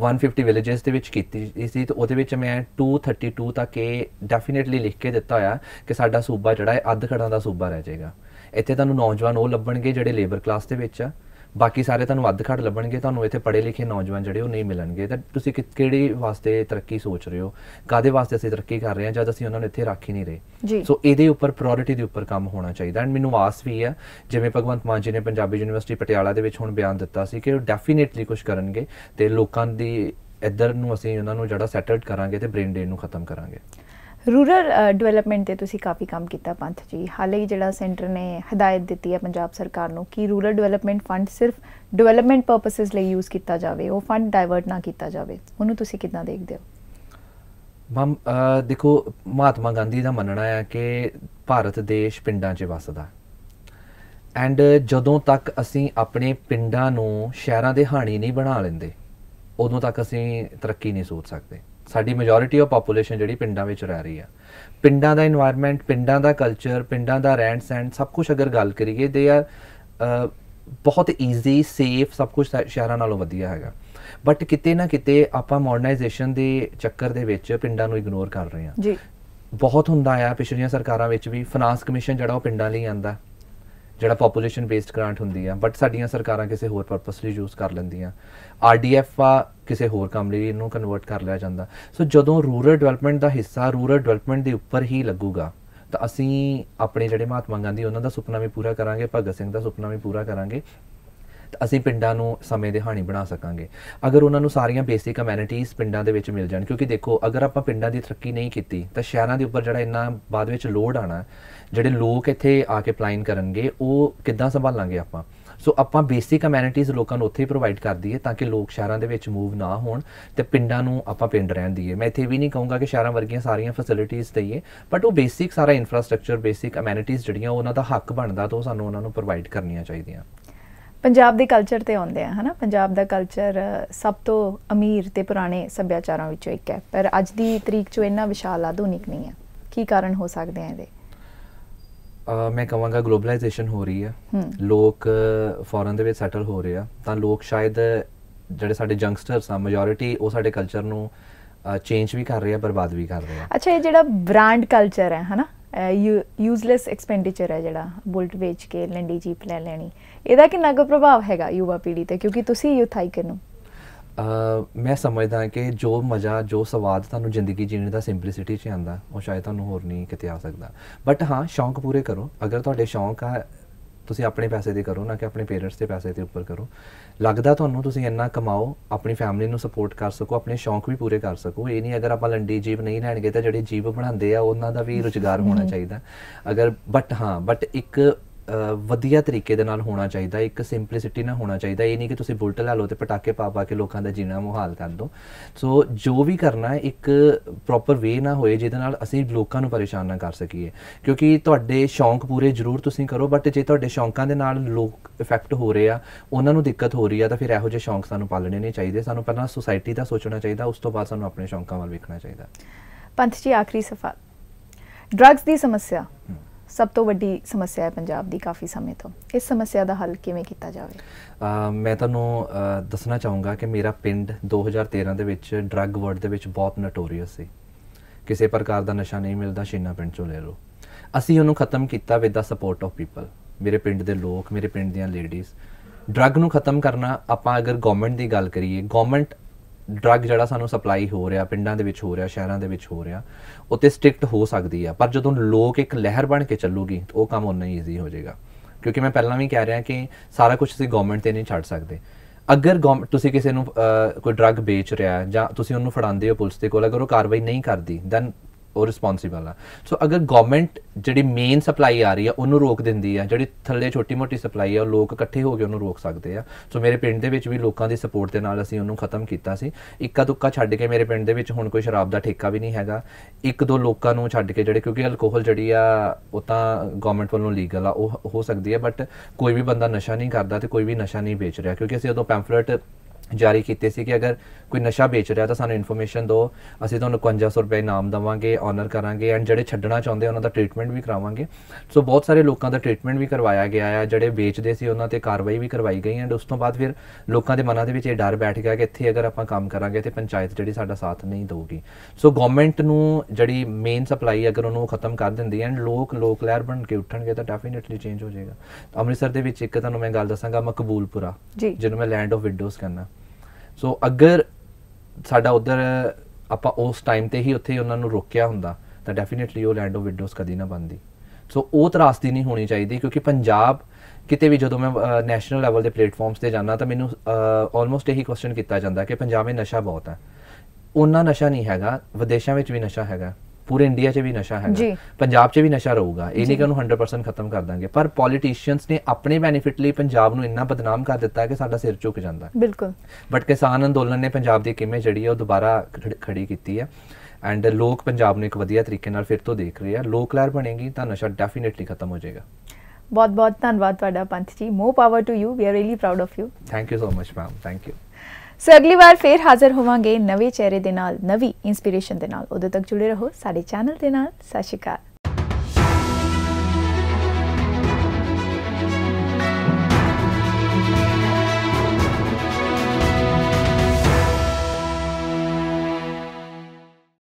150 ਵਿਲੇजेस ਦੇ ਵਿੱਚ ਕੀਤੀ ਸੀ ਤੇ ਉਹਦੇ ਵਿੱਚ ਮੈਂ 232 ਤੱਕ ਇਹ ਡੈਫੀਨਿਟਲੀ ਲਿਖ ਕੇ ਦਿੱਤਾ ਹੋਇਆ ਕਿ ਸਾਡਾ ਸੂਬਾ ਜਿਹੜਾ ਹੈ ਅੱਧ ਖੜਾ ਦਾ ਸੂਬਾ ਰਹਿ ਜਾਏਗਾ ਇੱਥੇ ਤੁਹਾਨੂੰ ਨੌਜਵਾਨ ਉਹ ਲੱਭਣਗੇ ਜਿਹੜੇ ਲੇਬਰ ਕਲਾਸ ਦੇ ਵਿੱਚ ਆ ਬਾਕੀ ਸਾਰੇ ਤੁਹਾਨੂੰ ਘੜ ਲੱਭਣਗੇ ਤੁਹਾਨੂੰ ਇੱਥੇ ਪੜੇ ਲਿਖੇ ਨੌਜਵਾਨ ਜਿਹੜੇ ਉਹ ਨਹੀਂ ਮਿਲਣਗੇ ਤਾਂ ਤੁਸੀਂ ਕਿਹੜੇ ਵਾਸਤੇ ਤਰੱਕੀ ਸੋਚ ਰਹੇ ਹੋ ਕਾਦੇ ਵਾਸਤੇ ਅਸੀਂ ਤਰੱਕੀ ਕਰ ਰਹੇ ਹਾਂ ਜਦ ਅਸੀਂ ਉਹਨਾਂ ਨੂੰ ਇੱਥੇ ਰੱਖ ਹੀ ਨਹੀਂ ਰਹੇ ਸੋ ਇਹਦੇ ਉੱਪਰ ਪ੍ਰਾਇੋਰਟੀ ਦੇ ਉੱਪਰ ਕੰਮ ਹੋਣਾ ਚਾਹੀਦਾ ਐਂਡ ਮੈਨੂੰ ਆਸ ਵੀ ਹੈ ਜਿਵੇਂ ਭਗਵੰਤ ਮਾਨ ਜੀ ਨੇ ਪੰਜਾਬੀ ਯੂਨੀਵਰਸਿਟੀ ਪਟਿਆਲਾ ਦੇ ਵਿੱਚ ਹੁਣ ਬਿਆਨ ਦਿੱਤਾ ਸੀ ਕਿ ਉਹ ਡੈਫੀਨਿਟਲੀ ਕੁਝ ਕਰਨਗੇ ਤੇ ਲੋਕਾਂ ਦੀ ਇੱਧਰ ਨੂੰ ਅਸੀਂ ਉਹਨਾਂ ਨੂੰ ਜਿਹੜਾ ਸੈਟਲਡ ਕਰਾਂਗੇ ਤੇ ਬ੍ਰੇਨ ਡੇਨ ਨੂੰ ਖਤਮ ਕਰਾਂਗੇ ਰੂਰਲ ਡਿਵੈਲਪਮੈਂਟ ਤੇ ਤੁਸੀਂ ਕਾਫੀ ਕੰਮ ਕੀਤਾ ਪੰਥ ਜੀ ਹਾਲੇ ਹੀ ਜਿਹੜਾ ਸੈਂਟਰ ਨੇ ਹਦਾਇਤ ਦਿੱਤੀ ਹੈ ਪੰਜਾਬ ਸਰਕਾਰ ਨੂੰ ਕਿ ਰੂਰਲ ਡਿਵੈਲਪਮੈਂਟ ਫੰਡ ਸਿਰਫ ਡਿਵੈਲਪਮੈਂਟ ਪਰਪਸਸ ਲਈ ਯੂਜ਼ ਕੀਤਾ ਜਾਵੇ ਉਹ ਫੰਡ ਡਾਇਵਰਟ ਨਾ ਕੀਤਾ ਜਾਵੇ ਉਹਨੂੰ ਤੁਸੀਂ ਕਿਦਾਂ ਦੇਖਦੇ ਹੋ ਮਮ ਦੇਖੋ ਮਹਾਤਮਾ ਗਾਂਧੀ ਦਾ ਮੰਨਣਾ ਹੈ ਕਿ ਭਾਰਤ ਦੇਸ਼ ਪਿੰਡਾਂ 'ਚ ਵਸਦਾ ਐਂਡ ਜਦੋਂ ਤੱਕ ਅਸੀਂ ਆਪਣੇ ਪਿੰਡਾਂ ਨੂੰ ਸ਼ਹਿਰਾਂ ਦੇ ਹਾਣੀ ਨਹੀਂ ਬਣਾ ਲੈਂਦੇ ਉਦੋਂ ਤੱਕ ਅਸੀਂ ਤਰੱਕੀ ਨਹੀਂ ਸੋਚ ਸਕਦੇ ਸਾਡੀ ਮੈਜੋਰਿਟੀ ਆਫ ਪੋਪੂਲੇਸ਼ਨ ਜਿਹੜੀ ਪਿੰਡਾਂ ਵਿੱਚ ਰਹਿ ਰਹੀ ਆ ਪਿੰਡਾਂ ਦਾ এনवायरमेंट ਪਿੰਡਾਂ ਦਾ ਕਲਚਰ ਪਿੰਡਾਂ ਦਾ ਰੈਂਡ ਸੈਂਡ ਸਭ ਕੁਝ ਅਗਰ ਗੱਲ ਕਰੀਏ ਦੇ ਆਰ ਬਹੁਤ ਈਜ਼ੀ ਸੇਫ ਸਭ ਕੁਝ ਸ਼ਹਿਰਾਂ ਨਾਲੋਂ ਵਧੀਆ ਹੈਗਾ ਬਟ ਕਿਤੇ ਨਾ ਕਿਤੇ ਆਪਾਂ ਮਾਡਰਨਾਈਜੇਸ਼ਨ ਦੇ ਚੱਕਰ ਦੇ ਵਿੱਚ ਪਿੰਡਾਂ ਨੂੰ ਇਗਨੋਰ ਕਰ ਰਹੇ ਆ ਜੀ ਬਹੁਤ ਹੁੰਦਾ ਆ ਪਿਛਲੀਆਂ ਸਰਕਾਰਾਂ ਵਿੱਚ ਵੀ ਫਾਈਨਾਂਸ ਕਮਿਸ਼ਨ ਜਿਹੜਾ ਉਹ ਪਿੰਡਾਂ ਲਈ ਆਂਦਾ ਜਿਹੜਾ ਪੋਪੂਲੇਸ਼ਨ ਬੇਸਡ ਗ੍ਰਾਂਟ ਹੁੰਦੀ ਆ ਬਟ ਸਾਡੀਆਂ ਸਰਕਾਰਾਂ ਕਿਸੇ ਹੋਰ ਪਰਪਸ ਲਈ ਯੂਜ਼ ਕਰ ਲੈਂਦੀਆਂ ਆਰਡੀਐਫ ਆ ਕਿਸੇ ਹੋਰ ਕੰਮ ਲਈ ਇਹਨੂੰ ਕਨਵਰਟ ਕਰ ਲਿਆ ਜਾਂਦਾ ਸੋ ਜਦੋਂ ਰੂਰਲ ਡਿਵੈਲਪਮੈਂਟ ਦਾ ਹਿੱਸਾ ਰੂਰਲ ਡਿਵੈਲਪਮੈਂਟ ਦੇ ਉੱਪਰ ਹੀ ਲੱਗੂਗਾ ਤਾਂ ਅਸੀਂ ਆਪਣੇ ਜਿਹੜੇ ਮਹਾਤਮਾ ਗਾਂਧੀ ਉਹਨਾਂ ਦਾ ਸੁਪਨਾ ਵੀ ਪੂਰਾ ਕਰਾਂਗੇ ਭਗਤ ਸਿੰਘ ਦਾ ਸੁਪਨਾ ਵੀ ਪੂਰਾ ਕਰਾਂਗੇ ਤਾਂ ਅਸੀਂ ਪਿੰਡਾਂ ਨੂੰ ਸਮੇਂ ਦੇ ਹਾਣੀ ਬਣਾ ਸਕਾਂਗੇ ਅਗਰ ਉਹਨਾਂ ਨੂੰ ਸਾਰੀਆਂ ਬੇਸਿਕ ਅਮੈਨਿਟੀਜ਼ ਪਿੰਡਾਂ ਦੇ ਵਿੱਚ ਮਿਲ ਜਾਣ ਕਿਉਂਕਿ ਦੇਖੋ ਅਗਰ ਆਪਾਂ ਪਿੰਡਾਂ ਦੀ ਤਰੱਕੀ ਨਹੀਂ ਕੀਤੀ ਤਾਂ ਸ਼ਹਿਰਾਂ ਦੇ ਉੱਪਰ ਜਿਹੜਾ ਇੰਨਾ ਬਾਅਦ ਵਿੱਚ ਲੋਡ ਆਣਾ ਜਿਹੜੇ ਲੋਕ ਇੱਥੇ ਆ ਕੇ ਪਲਾਈਨ ਕਰਨਗੇ ਉਹ ਕਿੱਦਾਂ ਸੰਭਾਲਾਂਗੇ ਆਪਾਂ ਸੋ ਆਪਾਂ ਬੇਸਿਕ ਅਮੈਨਿਟੀਜ਼ ਲੋਕਾਂ ਨੂੰ ਉੱਥੇ ਹੀ ਪ੍ਰੋਵਾਈਡ ਕਰ ਦਈਏ ਤਾਂ ਕਿ ਲੋਕ ਸ਼ਹਿਰਾਂ ਦੇ ਵਿੱਚ ਮੂਵ ਨਾ ਹੋਣ ਤੇ ਪਿੰਡਾਂ ਨੂੰ ਆਪਾਂ ਪਿੰਡ ਰਹਿਣ ਦਈਏ ਮੈਂ ਇੱਥੇ ਵੀ ਨਹੀਂ ਕਹੂੰਗਾ ਕਿ ਸ਼ਹਿਰਾਂ ਵਰਗੀਆਂ ਸਾਰੀਆਂ ਫੈਸਿਲਿਟੀਆਂ ਦਈਏ ਬਟ ਉਹ ਬੇਸਿਕ ਸਾਰਾ ਇਨਫਰਾਸਟ੍ਰਕਚਰ ਬੇਸਿਕ ਅਮੈਨਿਟੀਜ਼ ਜਿਹੜੀਆਂ ਉਹਨਾਂ ਦਾ ਹੱਕ ਬਣਦਾ ਤਾਂ ਉਹ ਸਾਨੂੰ ਉਹਨਾਂ ਨੂੰ ਪ੍ਰੋਵਾਈਡ ਕਰਨੀਆਂ ਚਾਹੀਦੀਆਂ ਪੰਜਾਬ ਦੇ ਕਲਚਰ ਤੇ ਆਉਂਦੇ ਆ ਹਨਾ ਪੰਜਾਬ ਦਾ ਕਲਚਰ ਸਭ ਤੋਂ ਅਮੀਰ ਤੇ ਪੁਰਾਣੇ ਸੱਭਿਆਚਾਰਾਂ ਵਿੱਚੋਂ ਇੱਕ ਹੈ ਪਰ ਅੱਜ ਦੀ ਤਰੀਕ 'ਚ ਇੰਨਾ ਵਿਸ਼ਾਲ ਆਧੁਨਿਕ ਨਹੀਂ ਹੈ ਕੀ ਕਾਰਨ ਹੋ ਸਕਦੇ ਆ ਇਹਦੇ ਮੈਂ ਕਹਾਂਗਾ ਗਲੋਬਲਾਈਜੇਸ਼ਨ ਹੋ ਰਹੀ ਹੈ ਲੋਕ ਫੋਰਨ ਦੇ ਵਿੱਚ ਸੈਟਲ ਹੋ ਰਹੇ ਆ ਤਾਂ ਲੋਕ ਸ਼ਾਇਦ ਜਿਹੜੇ ਸਾਡੇ ਜੰਗਸਟਰਸ ਆ ਮੈਜੋਰਿਟੀ ਉਹ ਸਾਡੇ ਕਲਚਰ ਨੂੰ ਚੇਂਜ ਵੀ ਕਰ ਰਹੇ ਆ ਬਰਬਾਦ ਵੀ ਕਰ ਰਹੇ ਆ ਅੱਛਾ ਇਹ ਜਿਹੜਾ ਬ੍ਰਾਂਡ ਕਲਚਰ ਹੈ ਹਨਾ ਯੂਸਲੈਸ ਐਕਸਪੈਂਡੀਚਰ ਹੈ ਜਿਹੜਾ ਬੁਲਟ ਵੇਚ ਕੇ ਲੰਡੀ ਜੀਪ ਲੈ ਲੈਣੀ ਇਹਦਾ ਕਿੰਨਾ ਕੁ ਪ੍ਰਭਾਵ ਹੈਗਾ ਯੁਵਾ ਪੀੜ੍ਹੀ ਤੇ ਕਿਉਂਕਿ ਤੁਸੀਂ ਯੂਥ ਆਈਕਨ ਹੋ ਮੈਂ ਸਮਝਦਾ ਕਿ ਜੋ ਮਜ਼ਾ ਜੋ ਸਵਾਦ ਤੁਹਾਨੂੰ ਜ਼ਿੰਦਗੀ ਜੀਣ ਦਾ ਸਿੰਪਲਿਸਿਟੀ 'ਚ ਆਂਦਾ ਉਹ ਸ਼ਾਇਦ ਤੁਹਾਨੂੰ ਹੋਰ ਨਹੀਂ ਕਿਤੇ ਆ ਸਕਦਾ ਬਟ ਹਾਂ ਸ਼ੌਂਕ ਪੂਰੇ ਕਰੋ ਅਗਰ ਤੁਹਾਡੇ ਸ਼ੌਂਕ ਆ ਤੁਸੀਂ ਆਪਣੇ ਪੈਸੇ ਦੇ ਕਰੋ ਨਾ ਕਿ ਆਪਣੇ ਪੇਰੈਂਟਸ ਦੇ ਪੈਸੇ ਦੇ ਉੱਪਰ ਕਰੋ ਲੱਗਦਾ ਤੁਹਾਨੂੰ ਤੁਸੀਂ ਇੰਨਾ ਕਮਾਓ ਆਪਣੀ ਫੈਮਿਲੀ ਨੂੰ ਸਪੋਰਟ ਕਰ ਸਕੋ ਆਪਣੇ ਸ਼ੌਂਕ ਵੀ ਪੂਰੇ ਕਰ ਸਕੋ ਇਹ ਨਹੀਂ ਅਗਰ ਆਪਾਂ ਲੰਡੀ ਜੀਬ ਨਹੀਂ ਲੈਣਗੇ ਤਾਂ ਜਿਹੜੇ ਜੀਬ ਬਣਾਉਂਦੇ ਆ ਉਹਨਾਂ ਦਾ ਵੀ ਰੁਜ਼ਗਾਰ ਹੋਣਾ ਚਾਹੀਦਾ ਅਗਰ ਬਟ ਹਾਂ ਬਟ ਇੱਕ ਵਧੀਆ ਤਰੀਕੇ ਦੇ ਨਾਲ ਹੋਣਾ ਚਾਹੀਦਾ ਇੱਕ ਸਿੰਪਲਿਸਿਟੀ ਨਾਲ ਹੋਣਾ ਚਾਹੀਦਾ ਇਹ ਨਹੀਂ ਕਿ ਤੁਸੀਂ ਬੁਲਟ ਲੈ ਲਓ ਤੇ ਪਟਾਕੇ ਪਾ ਪਾ ਕੇ ਲੋਕਾਂ ਦਾ ਜੀਣਾ ਮੁਹਾਲ ਕਰ ਦੋ ਸੋ ਜੋ ਵੀ ਕਰਨਾ ਹੈ ਇੱਕ ਪ੍ਰੋਪਰ ਵੇ ਨਾ ਹੋਏ ਜਿਹਦੇ ਨਾਲ ਅਸੀਂ ਲੋਕਾਂ ਨੂੰ ਪਰੇਸ਼ਾਨ ਨਾ ਕਰ ਸਕੀਏ ਕਿਉਂਕਿ ਤੁਹਾਡੇ ਸ਼ੌਂਕ ਪੂਰੇ ਜ਼ਰੂਰ ਤੁਸੀਂ ਕਰੋ ਬਟ ਜੇ ਤੁਹਾਡੇ ਸ਼ੌਂਕਾਂ ਦੇ ਨਾਲ ਲੋਕ ਇਫੈਕਟ ਹੋ ਰਹੇ ਆ ਉਹਨਾਂ ਨੂੰ ਦਿੱਕਤ ਹੋ ਰਹੀ ਆ ਤਾਂ ਫਿਰ ਇਹੋ ਜਿਹੇ ਸ਼ੌਂਕ ਸਾਨੂੰ ਪਾਲਣੇ ਨਹੀਂ ਚਾਹੀਦੇ ਸਾਨੂੰ ਪਹਿਲਾਂ ਸੋਸਾਇਟੀ ਦਾ ਸੋਚਣਾ ਚਾਹੀਦਾ ਉਸ ਤੋਂ ਬਾਅਦ ਸਾਨੂੰ ਆਪਣੇ ਸ਼ੌਂਕਾਂ ਵੱਲ ਵੇਖਣਾ ਚਾਹੀਦਾ ਪੰਥ ਜੀ ਆਖਰੀ ਸਫਾ ਡਰੱਗਸ ਦੀ ਸਮੱਸਿਆ ਸਭ ਤੋਂ ਵੱਡੀ ਸਮੱਸਿਆ ਹੈ ਪੰਜਾਬ ਦੀ ਕਾਫੀ ਸਮੇਂ ਤੋਂ ਇਸ ਸਮੱਸਿਆ ਦਾ ਹੱਲ ਕਿਵੇਂ ਕੀਤਾ ਜਾਵੇ ਮੈਂ ਤੁਹਾਨੂੰ ਦੱਸਣਾ ਚਾਹੂੰਗਾ ਕਿ ਮੇਰਾ ਪਿੰਡ 2013 ਦੇ ਵਿੱਚ ਡਰੱਗ ਵਰਡ ਦੇ ਵਿੱਚ ਬਹੁਤ ਨਟੋਰੀਅਸ ਸੀ ਕਿਸੇ ਪ੍ਰਕਾਰ ਦਾ ਨਸ਼ਾ ਨਹੀਂ ਮਿਲਦਾ ਸ਼ੀਨਾ ਪਿੰਡ ਚੋਂ ਲੈ ਲਓ ਅਸੀਂ ਉਹਨੂੰ ਖਤਮ ਕੀਤਾ with the support of people ਮੇਰੇ ਪਿੰਡ ਦੇ ਲੋਕ ਮੇਰੇ ਪਿੰਡ ਦੀਆਂ ਲੇਡੀਜ਼ ਡਰੱਗ ਨੂੰ ਖਤਮ ਕਰਨਾ ਆਪਾਂ ਅਗਰ ਗਵਰਨਮੈਂਟ ਦੀ ਗੱਲ ਕਰੀਏ ਗਵਰਨਮੈਂਟ ਡਰੱਗ ਜਿਹੜਾ ਸਾਨੂੰ ਸਪਲਾਈ ਹੋ ਰਿਹਾ ਪਿੰਡਾਂ ਦੇ ਵਿੱਚ ਹੋ ਰਿਹਾ ਸ਼ਹਿਰਾਂ ਦੇ ਵਿੱਚ ਹੋ ਰਿਹਾ ਉੱਤੇ ਸਟ੍ਰਿਕਟ ਹੋ ਸਕਦੀ ਆ ਪਰ ਜਦੋਂ ਲੋਕ ਇੱਕ ਲਹਿਰ ਬਣ ਕੇ ਚੱਲੂਗੀ ਉਹ ਕੰਮ ਉਨਾ ਹੀ ਈਜ਼ੀ ਹੋ ਜਾਏਗਾ ਕਿਉਂਕਿ ਮੈਂ ਪਹਿਲਾਂ ਵੀ ਕਹਿ ਰਿਹਾ ਕਿ ਸਾਰਾ ਕੁਝ ਤੁਸੀਂ ਗਵਰਨਮੈਂਟ ਤੇ ਨਹੀਂ ਛੱਡ ਸਕਦੇ ਅਗਰ ਤੁਸੀਂ ਕਿਸੇ ਨੂੰ ਕੋਈ ਡਰੱਗ ਵੇਚ ਰਿਹਾ ਜਾਂ ਤੁਸੀਂ ਉਹਨੂੰ ਫੜਾਉਂਦੇ ਹੋ ਪੁਲਿਸ ਦੇ ਕੋਲ ਅਗਰ ਉਹ ਕਾਰਵਾਈ ਨਹੀਂ ਕਰਦੀ ਦੈਨ ਉਹ ਰਿਸਪੌਂਸੀਬਲ ਆ ਸੋ ਅਗਰ ਗਵਰਨਮੈਂਟ ਜਿਹੜੀ ਮੇਨ ਸਪਲਾਈ ਆ ਰਹੀ ਆ ਉਹਨੂੰ ਰੋਕ ਦਿੰਦੀ ਆ ਜਿਹੜੀ ਥੱਲੇ ਛੋਟੀ-ਮੋਟੀ ਸਪਲਾਈ ਆ ਉਹ ਲੋਕ ਇਕੱਠੇ ਹੋ ਕੇ ਉਹਨੂੰ ਰੋਕ ਸਕਦੇ ਆ ਸੋ ਮੇਰੇ ਪਿੰਡ ਦੇ ਵਿੱਚ ਵੀ ਲੋਕਾਂ ਦੀ ਸਪੋਰਟ ਦੇ ਨਾਲ ਅਸੀਂ ਉਹਨੂੰ ਖਤਮ ਕੀਤਾ ਸੀ ਇੱਕਾ ਦੁੱਕਾ ਛੱਡ ਕੇ ਮੇਰੇ ਪਿੰਡ ਦੇ ਵਿੱਚ ਹੁਣ ਕੋਈ ਸ਼ਰਾਬ ਦਾ ਠੇਕਾ ਵੀ ਨਹੀਂ ਹੈਗਾ ਇੱਕ ਦੋ ਲੋਕਾਂ ਨੂੰ ਛੱਡ ਕੇ ਜਿਹੜੇ ਕਿਉਂਕਿ ਅਲਕੋਹਲ ਜਿਹੜੀ ਆ ਉਹ ਤਾਂ ਗਵਰਨਮੈਂਟ ਵੱਲੋਂ ਲੀਗਲ ਆ ਉਹ ਹੋ ਸਕਦੀ ਆ ਬਟ ਕੋਈ ਵੀ ਬੰਦਾ ਨਸ਼ਾ ਨਹੀਂ ਕਰਦਾ ਤੇ ਕੋਈ ਵੀ ਨਸ਼ਾ ਨਹੀਂ ਵੇਚ ਰਿਹਾ ਕਿਉਂਕਿ ਅਸੀਂ ਉਦੋਂ ਪੈਂਫਲੇਟ ਜਾਰੀ ਕੀਤੇ ਸੀ ਕਿ ਅਗਰ ਕੋਈ ਨਸ਼ਾ ਵੇਚ ਰਿਹਾ ਤਾਂ ਸਾਨੂੰ ਇਨਫੋਰਮੇਸ਼ਨ ਦਿਓ ਅਸੀਂ ਤੁਹਾਨੂੰ 5900 ਰੁਪਏ ਇਨਾਮ ਦਵਾਂਗੇ ਆਨਰ ਕਰਾਂਗੇ ਐਂਡ ਜਿਹੜੇ ਛੱਡਣਾ ਚਾਹੁੰਦੇ ਉਹਨਾਂ ਦਾ ਟ੍ਰੀਟਮੈਂਟ ਵੀ ਕਰਾਵਾਂਗੇ ਸੋ ਬਹੁਤ ਸਾਰੇ ਲੋਕਾਂ ਦਾ ਟ੍ਰੀਟਮੈਂਟ ਵੀ ਕਰਵਾਇਆ ਗਿਆ ਹੈ ਜਿਹੜੇ ਵੇਚਦੇ ਸੀ ਉਹਨਾਂ ਤੇ ਕਾਰਵਾਈ ਵੀ ਕਰਵਾਈ ਗਈ ਐਂਡ ਉਸ ਤੋਂ ਬਾਅਦ ਫਿਰ ਲੋਕਾਂ ਦੇ ਮਨਾਂ ਦੇ ਵਿੱਚ ਇਹ ਡਰ ਬੈਠ ਗਿਆ ਕਿ ਇੱਥੇ ਅਗਰ ਆਪਾਂ ਕੰਮ ਕਰਾਂਗੇ ਤੇ ਪੰਚਾਇਤ ਜਿਹੜੀ ਸਾਡਾ ਸਾਥ ਨਹੀਂ ਦੇਊਗੀ ਸੋ ਗਵਰਨਮੈਂਟ ਨੂੰ ਜਿਹੜੀ ਮੇਨ ਸਪਲਾਈ ਅਗਰ ਉਹਨੂੰ ਖਤਮ ਕਰ ਦਿੰਦੀ ਐਂਡ ਲੋਕ ਲੋਕ ਲਹਿਰ ਬਣ ਕੇ ਉੱਠਣਗੇ ਤਾਂ ਡੈਫੀਨਿਟਲੀ ਚੇਂਜ ਹੋ ਜਾਏਗਾ ਅੰਮ੍ਰਿਤਸਰ ਦੇ ਵਿੱਚ ਇੱਕ ਤੁਹਾਨੂੰ ਮੈਂ ਗੱਲ ਦੱਸਾਂਗਾ ਮਕਬੂਲਪੁਰਾ ਜਿਹਨੂੰ ਮੈਂ ਲੈਂਡ ਆਫ ਵਿਡੋਜ਼ ਕਹਿੰਦਾ ਸੋ ਅਗਰ ਸਾਡਾ ਉਧਰ ਆਪਾਂ ਉਸ ਟਾਈਮ ਤੇ ਹੀ ਉੱਥੇ ਉਹਨਾਂ ਨੂੰ ਰੋਕਿਆ ਹੁੰਦਾ ਤਾਂ ਡੈਫੀਨਿਟਲੀ ਉਹ ਲੈਂਡ ਆਫ ਕਦੀ ਨਾ ਬੰਦੀ ਸੋ ਉਹ ਤਰਾਸਦੀ ਨਹੀਂ ਹੋਣੀ ਚਾਹੀਦੀ ਕਿਉਂਕਿ ਪੰਜਾਬ ਕਿਤੇ ਵੀ ਜਦੋਂ ਮੈਂ ਨੈਸ਼ਨਲ ਲੈਵਲ ਦੇ ਪਲੇਟਫਾਰਮਸ ਤੇ ਜਾਂਦਾ ਤਾਂ ਮੈਨੂੰ ਆਲਮੋਸਟ ਇਹੀ ਕੁਐਸਚਨ ਕੀਤਾ ਜਾਂਦਾ ਕਿ ਪੰਜਾਬ ਵਿੱਚ ਨਸ਼ਾ ਬਹੁਤ ਹੈ ਉਹਨਾਂ ਨਸ਼ਾ ਨਹੀਂ ਹੈਗਾ ਵਿਦੇਸ਼ਾਂ ਵਿੱਚ ਵੀ ਨਸ਼ਾ ਹੈਗਾ ਪੂਰੇ ਇੰਡੀਆ 'ਚ ਵੀ ਨਸ਼ਾ ਹੈ ਪੰਜਾਬ 'ਚ ਵੀ ਨਸ਼ਾ ਰਹੂਗਾ ਇਹ ਨਹੀਂ ਕਿ ਉਹਨੂੰ 100% ਖਤਮ ਕਰ ਦਾਂਗੇ ਪਰ ਪੋਲੀਟੀਸ਼ੀਅਨਸ ਨੇ ਆਪਣੇ ਬੈਨੀਫਿਟ ਲਈ ਪੰਜਾਬ ਨੂੰ ਇੰਨਾ ਬਦਨਾਮ ਕਰ ਦਿੱਤਾ ਕਿ ਸਾਡਾ ਸਿਰ ਝੁਕ ਜਾਂਦਾ ਬਿਲਕੁਲ ਬਟ ਕਿਸਾਨ ਅੰਦੋਲਨ ਨੇ ਪੰਜਾਬ ਦੀ ਕਿਵੇਂ ਜਿਹੜੀ ਹੈ ਉਹ ਦੁਬਾਰਾ ਖੜੀ ਕੀਤੀ ਹੈ ਐਂਡ ਲੋਕ ਪੰਜਾਬ ਨੂੰ ਇੱਕ ਵਧੀਆ ਤਰੀਕੇ ਨਾਲ ਫਿਰ ਤੋਂ ਦੇਖ ਰਹੇ ਆ ਲੋਕ ਲਹਿਰ ਬਣੇਗੀ ਤਾਂ ਨਸ਼ਾ ਡੈਫੀਨਿਟਲੀ ਖਤਮ ਹੋ ਜਾਏਗਾ ਬਹੁਤ ਬਹੁਤ ਧੰਨਵਾਦ ਤੁਹਾਡਾ Panth ji more power to you we are really proud of you thank you so much ma'am thank you so ਅਗਲੀ ਵਾਰ ਫੇਰ ਹਾਜ਼ਰ ਹੋਵਾਂਗੇ ਨਵੇਂ ਚਿਹਰੇ ਦੇ ਨਾਲ ਨਵੀਂ ਇਨਸਪੀਰੇਸ਼ਨ ਦੇ ਨਾਲ ਉਦੋਂ ਤੱਕ ਜੁੜੇ ਰਹੋ ਸਾਡੇ ਚੈਨਲ ਦੇ ਨਾਲ ਸਤਿ ਸ਼੍ਰੀ ਅਕਾਲ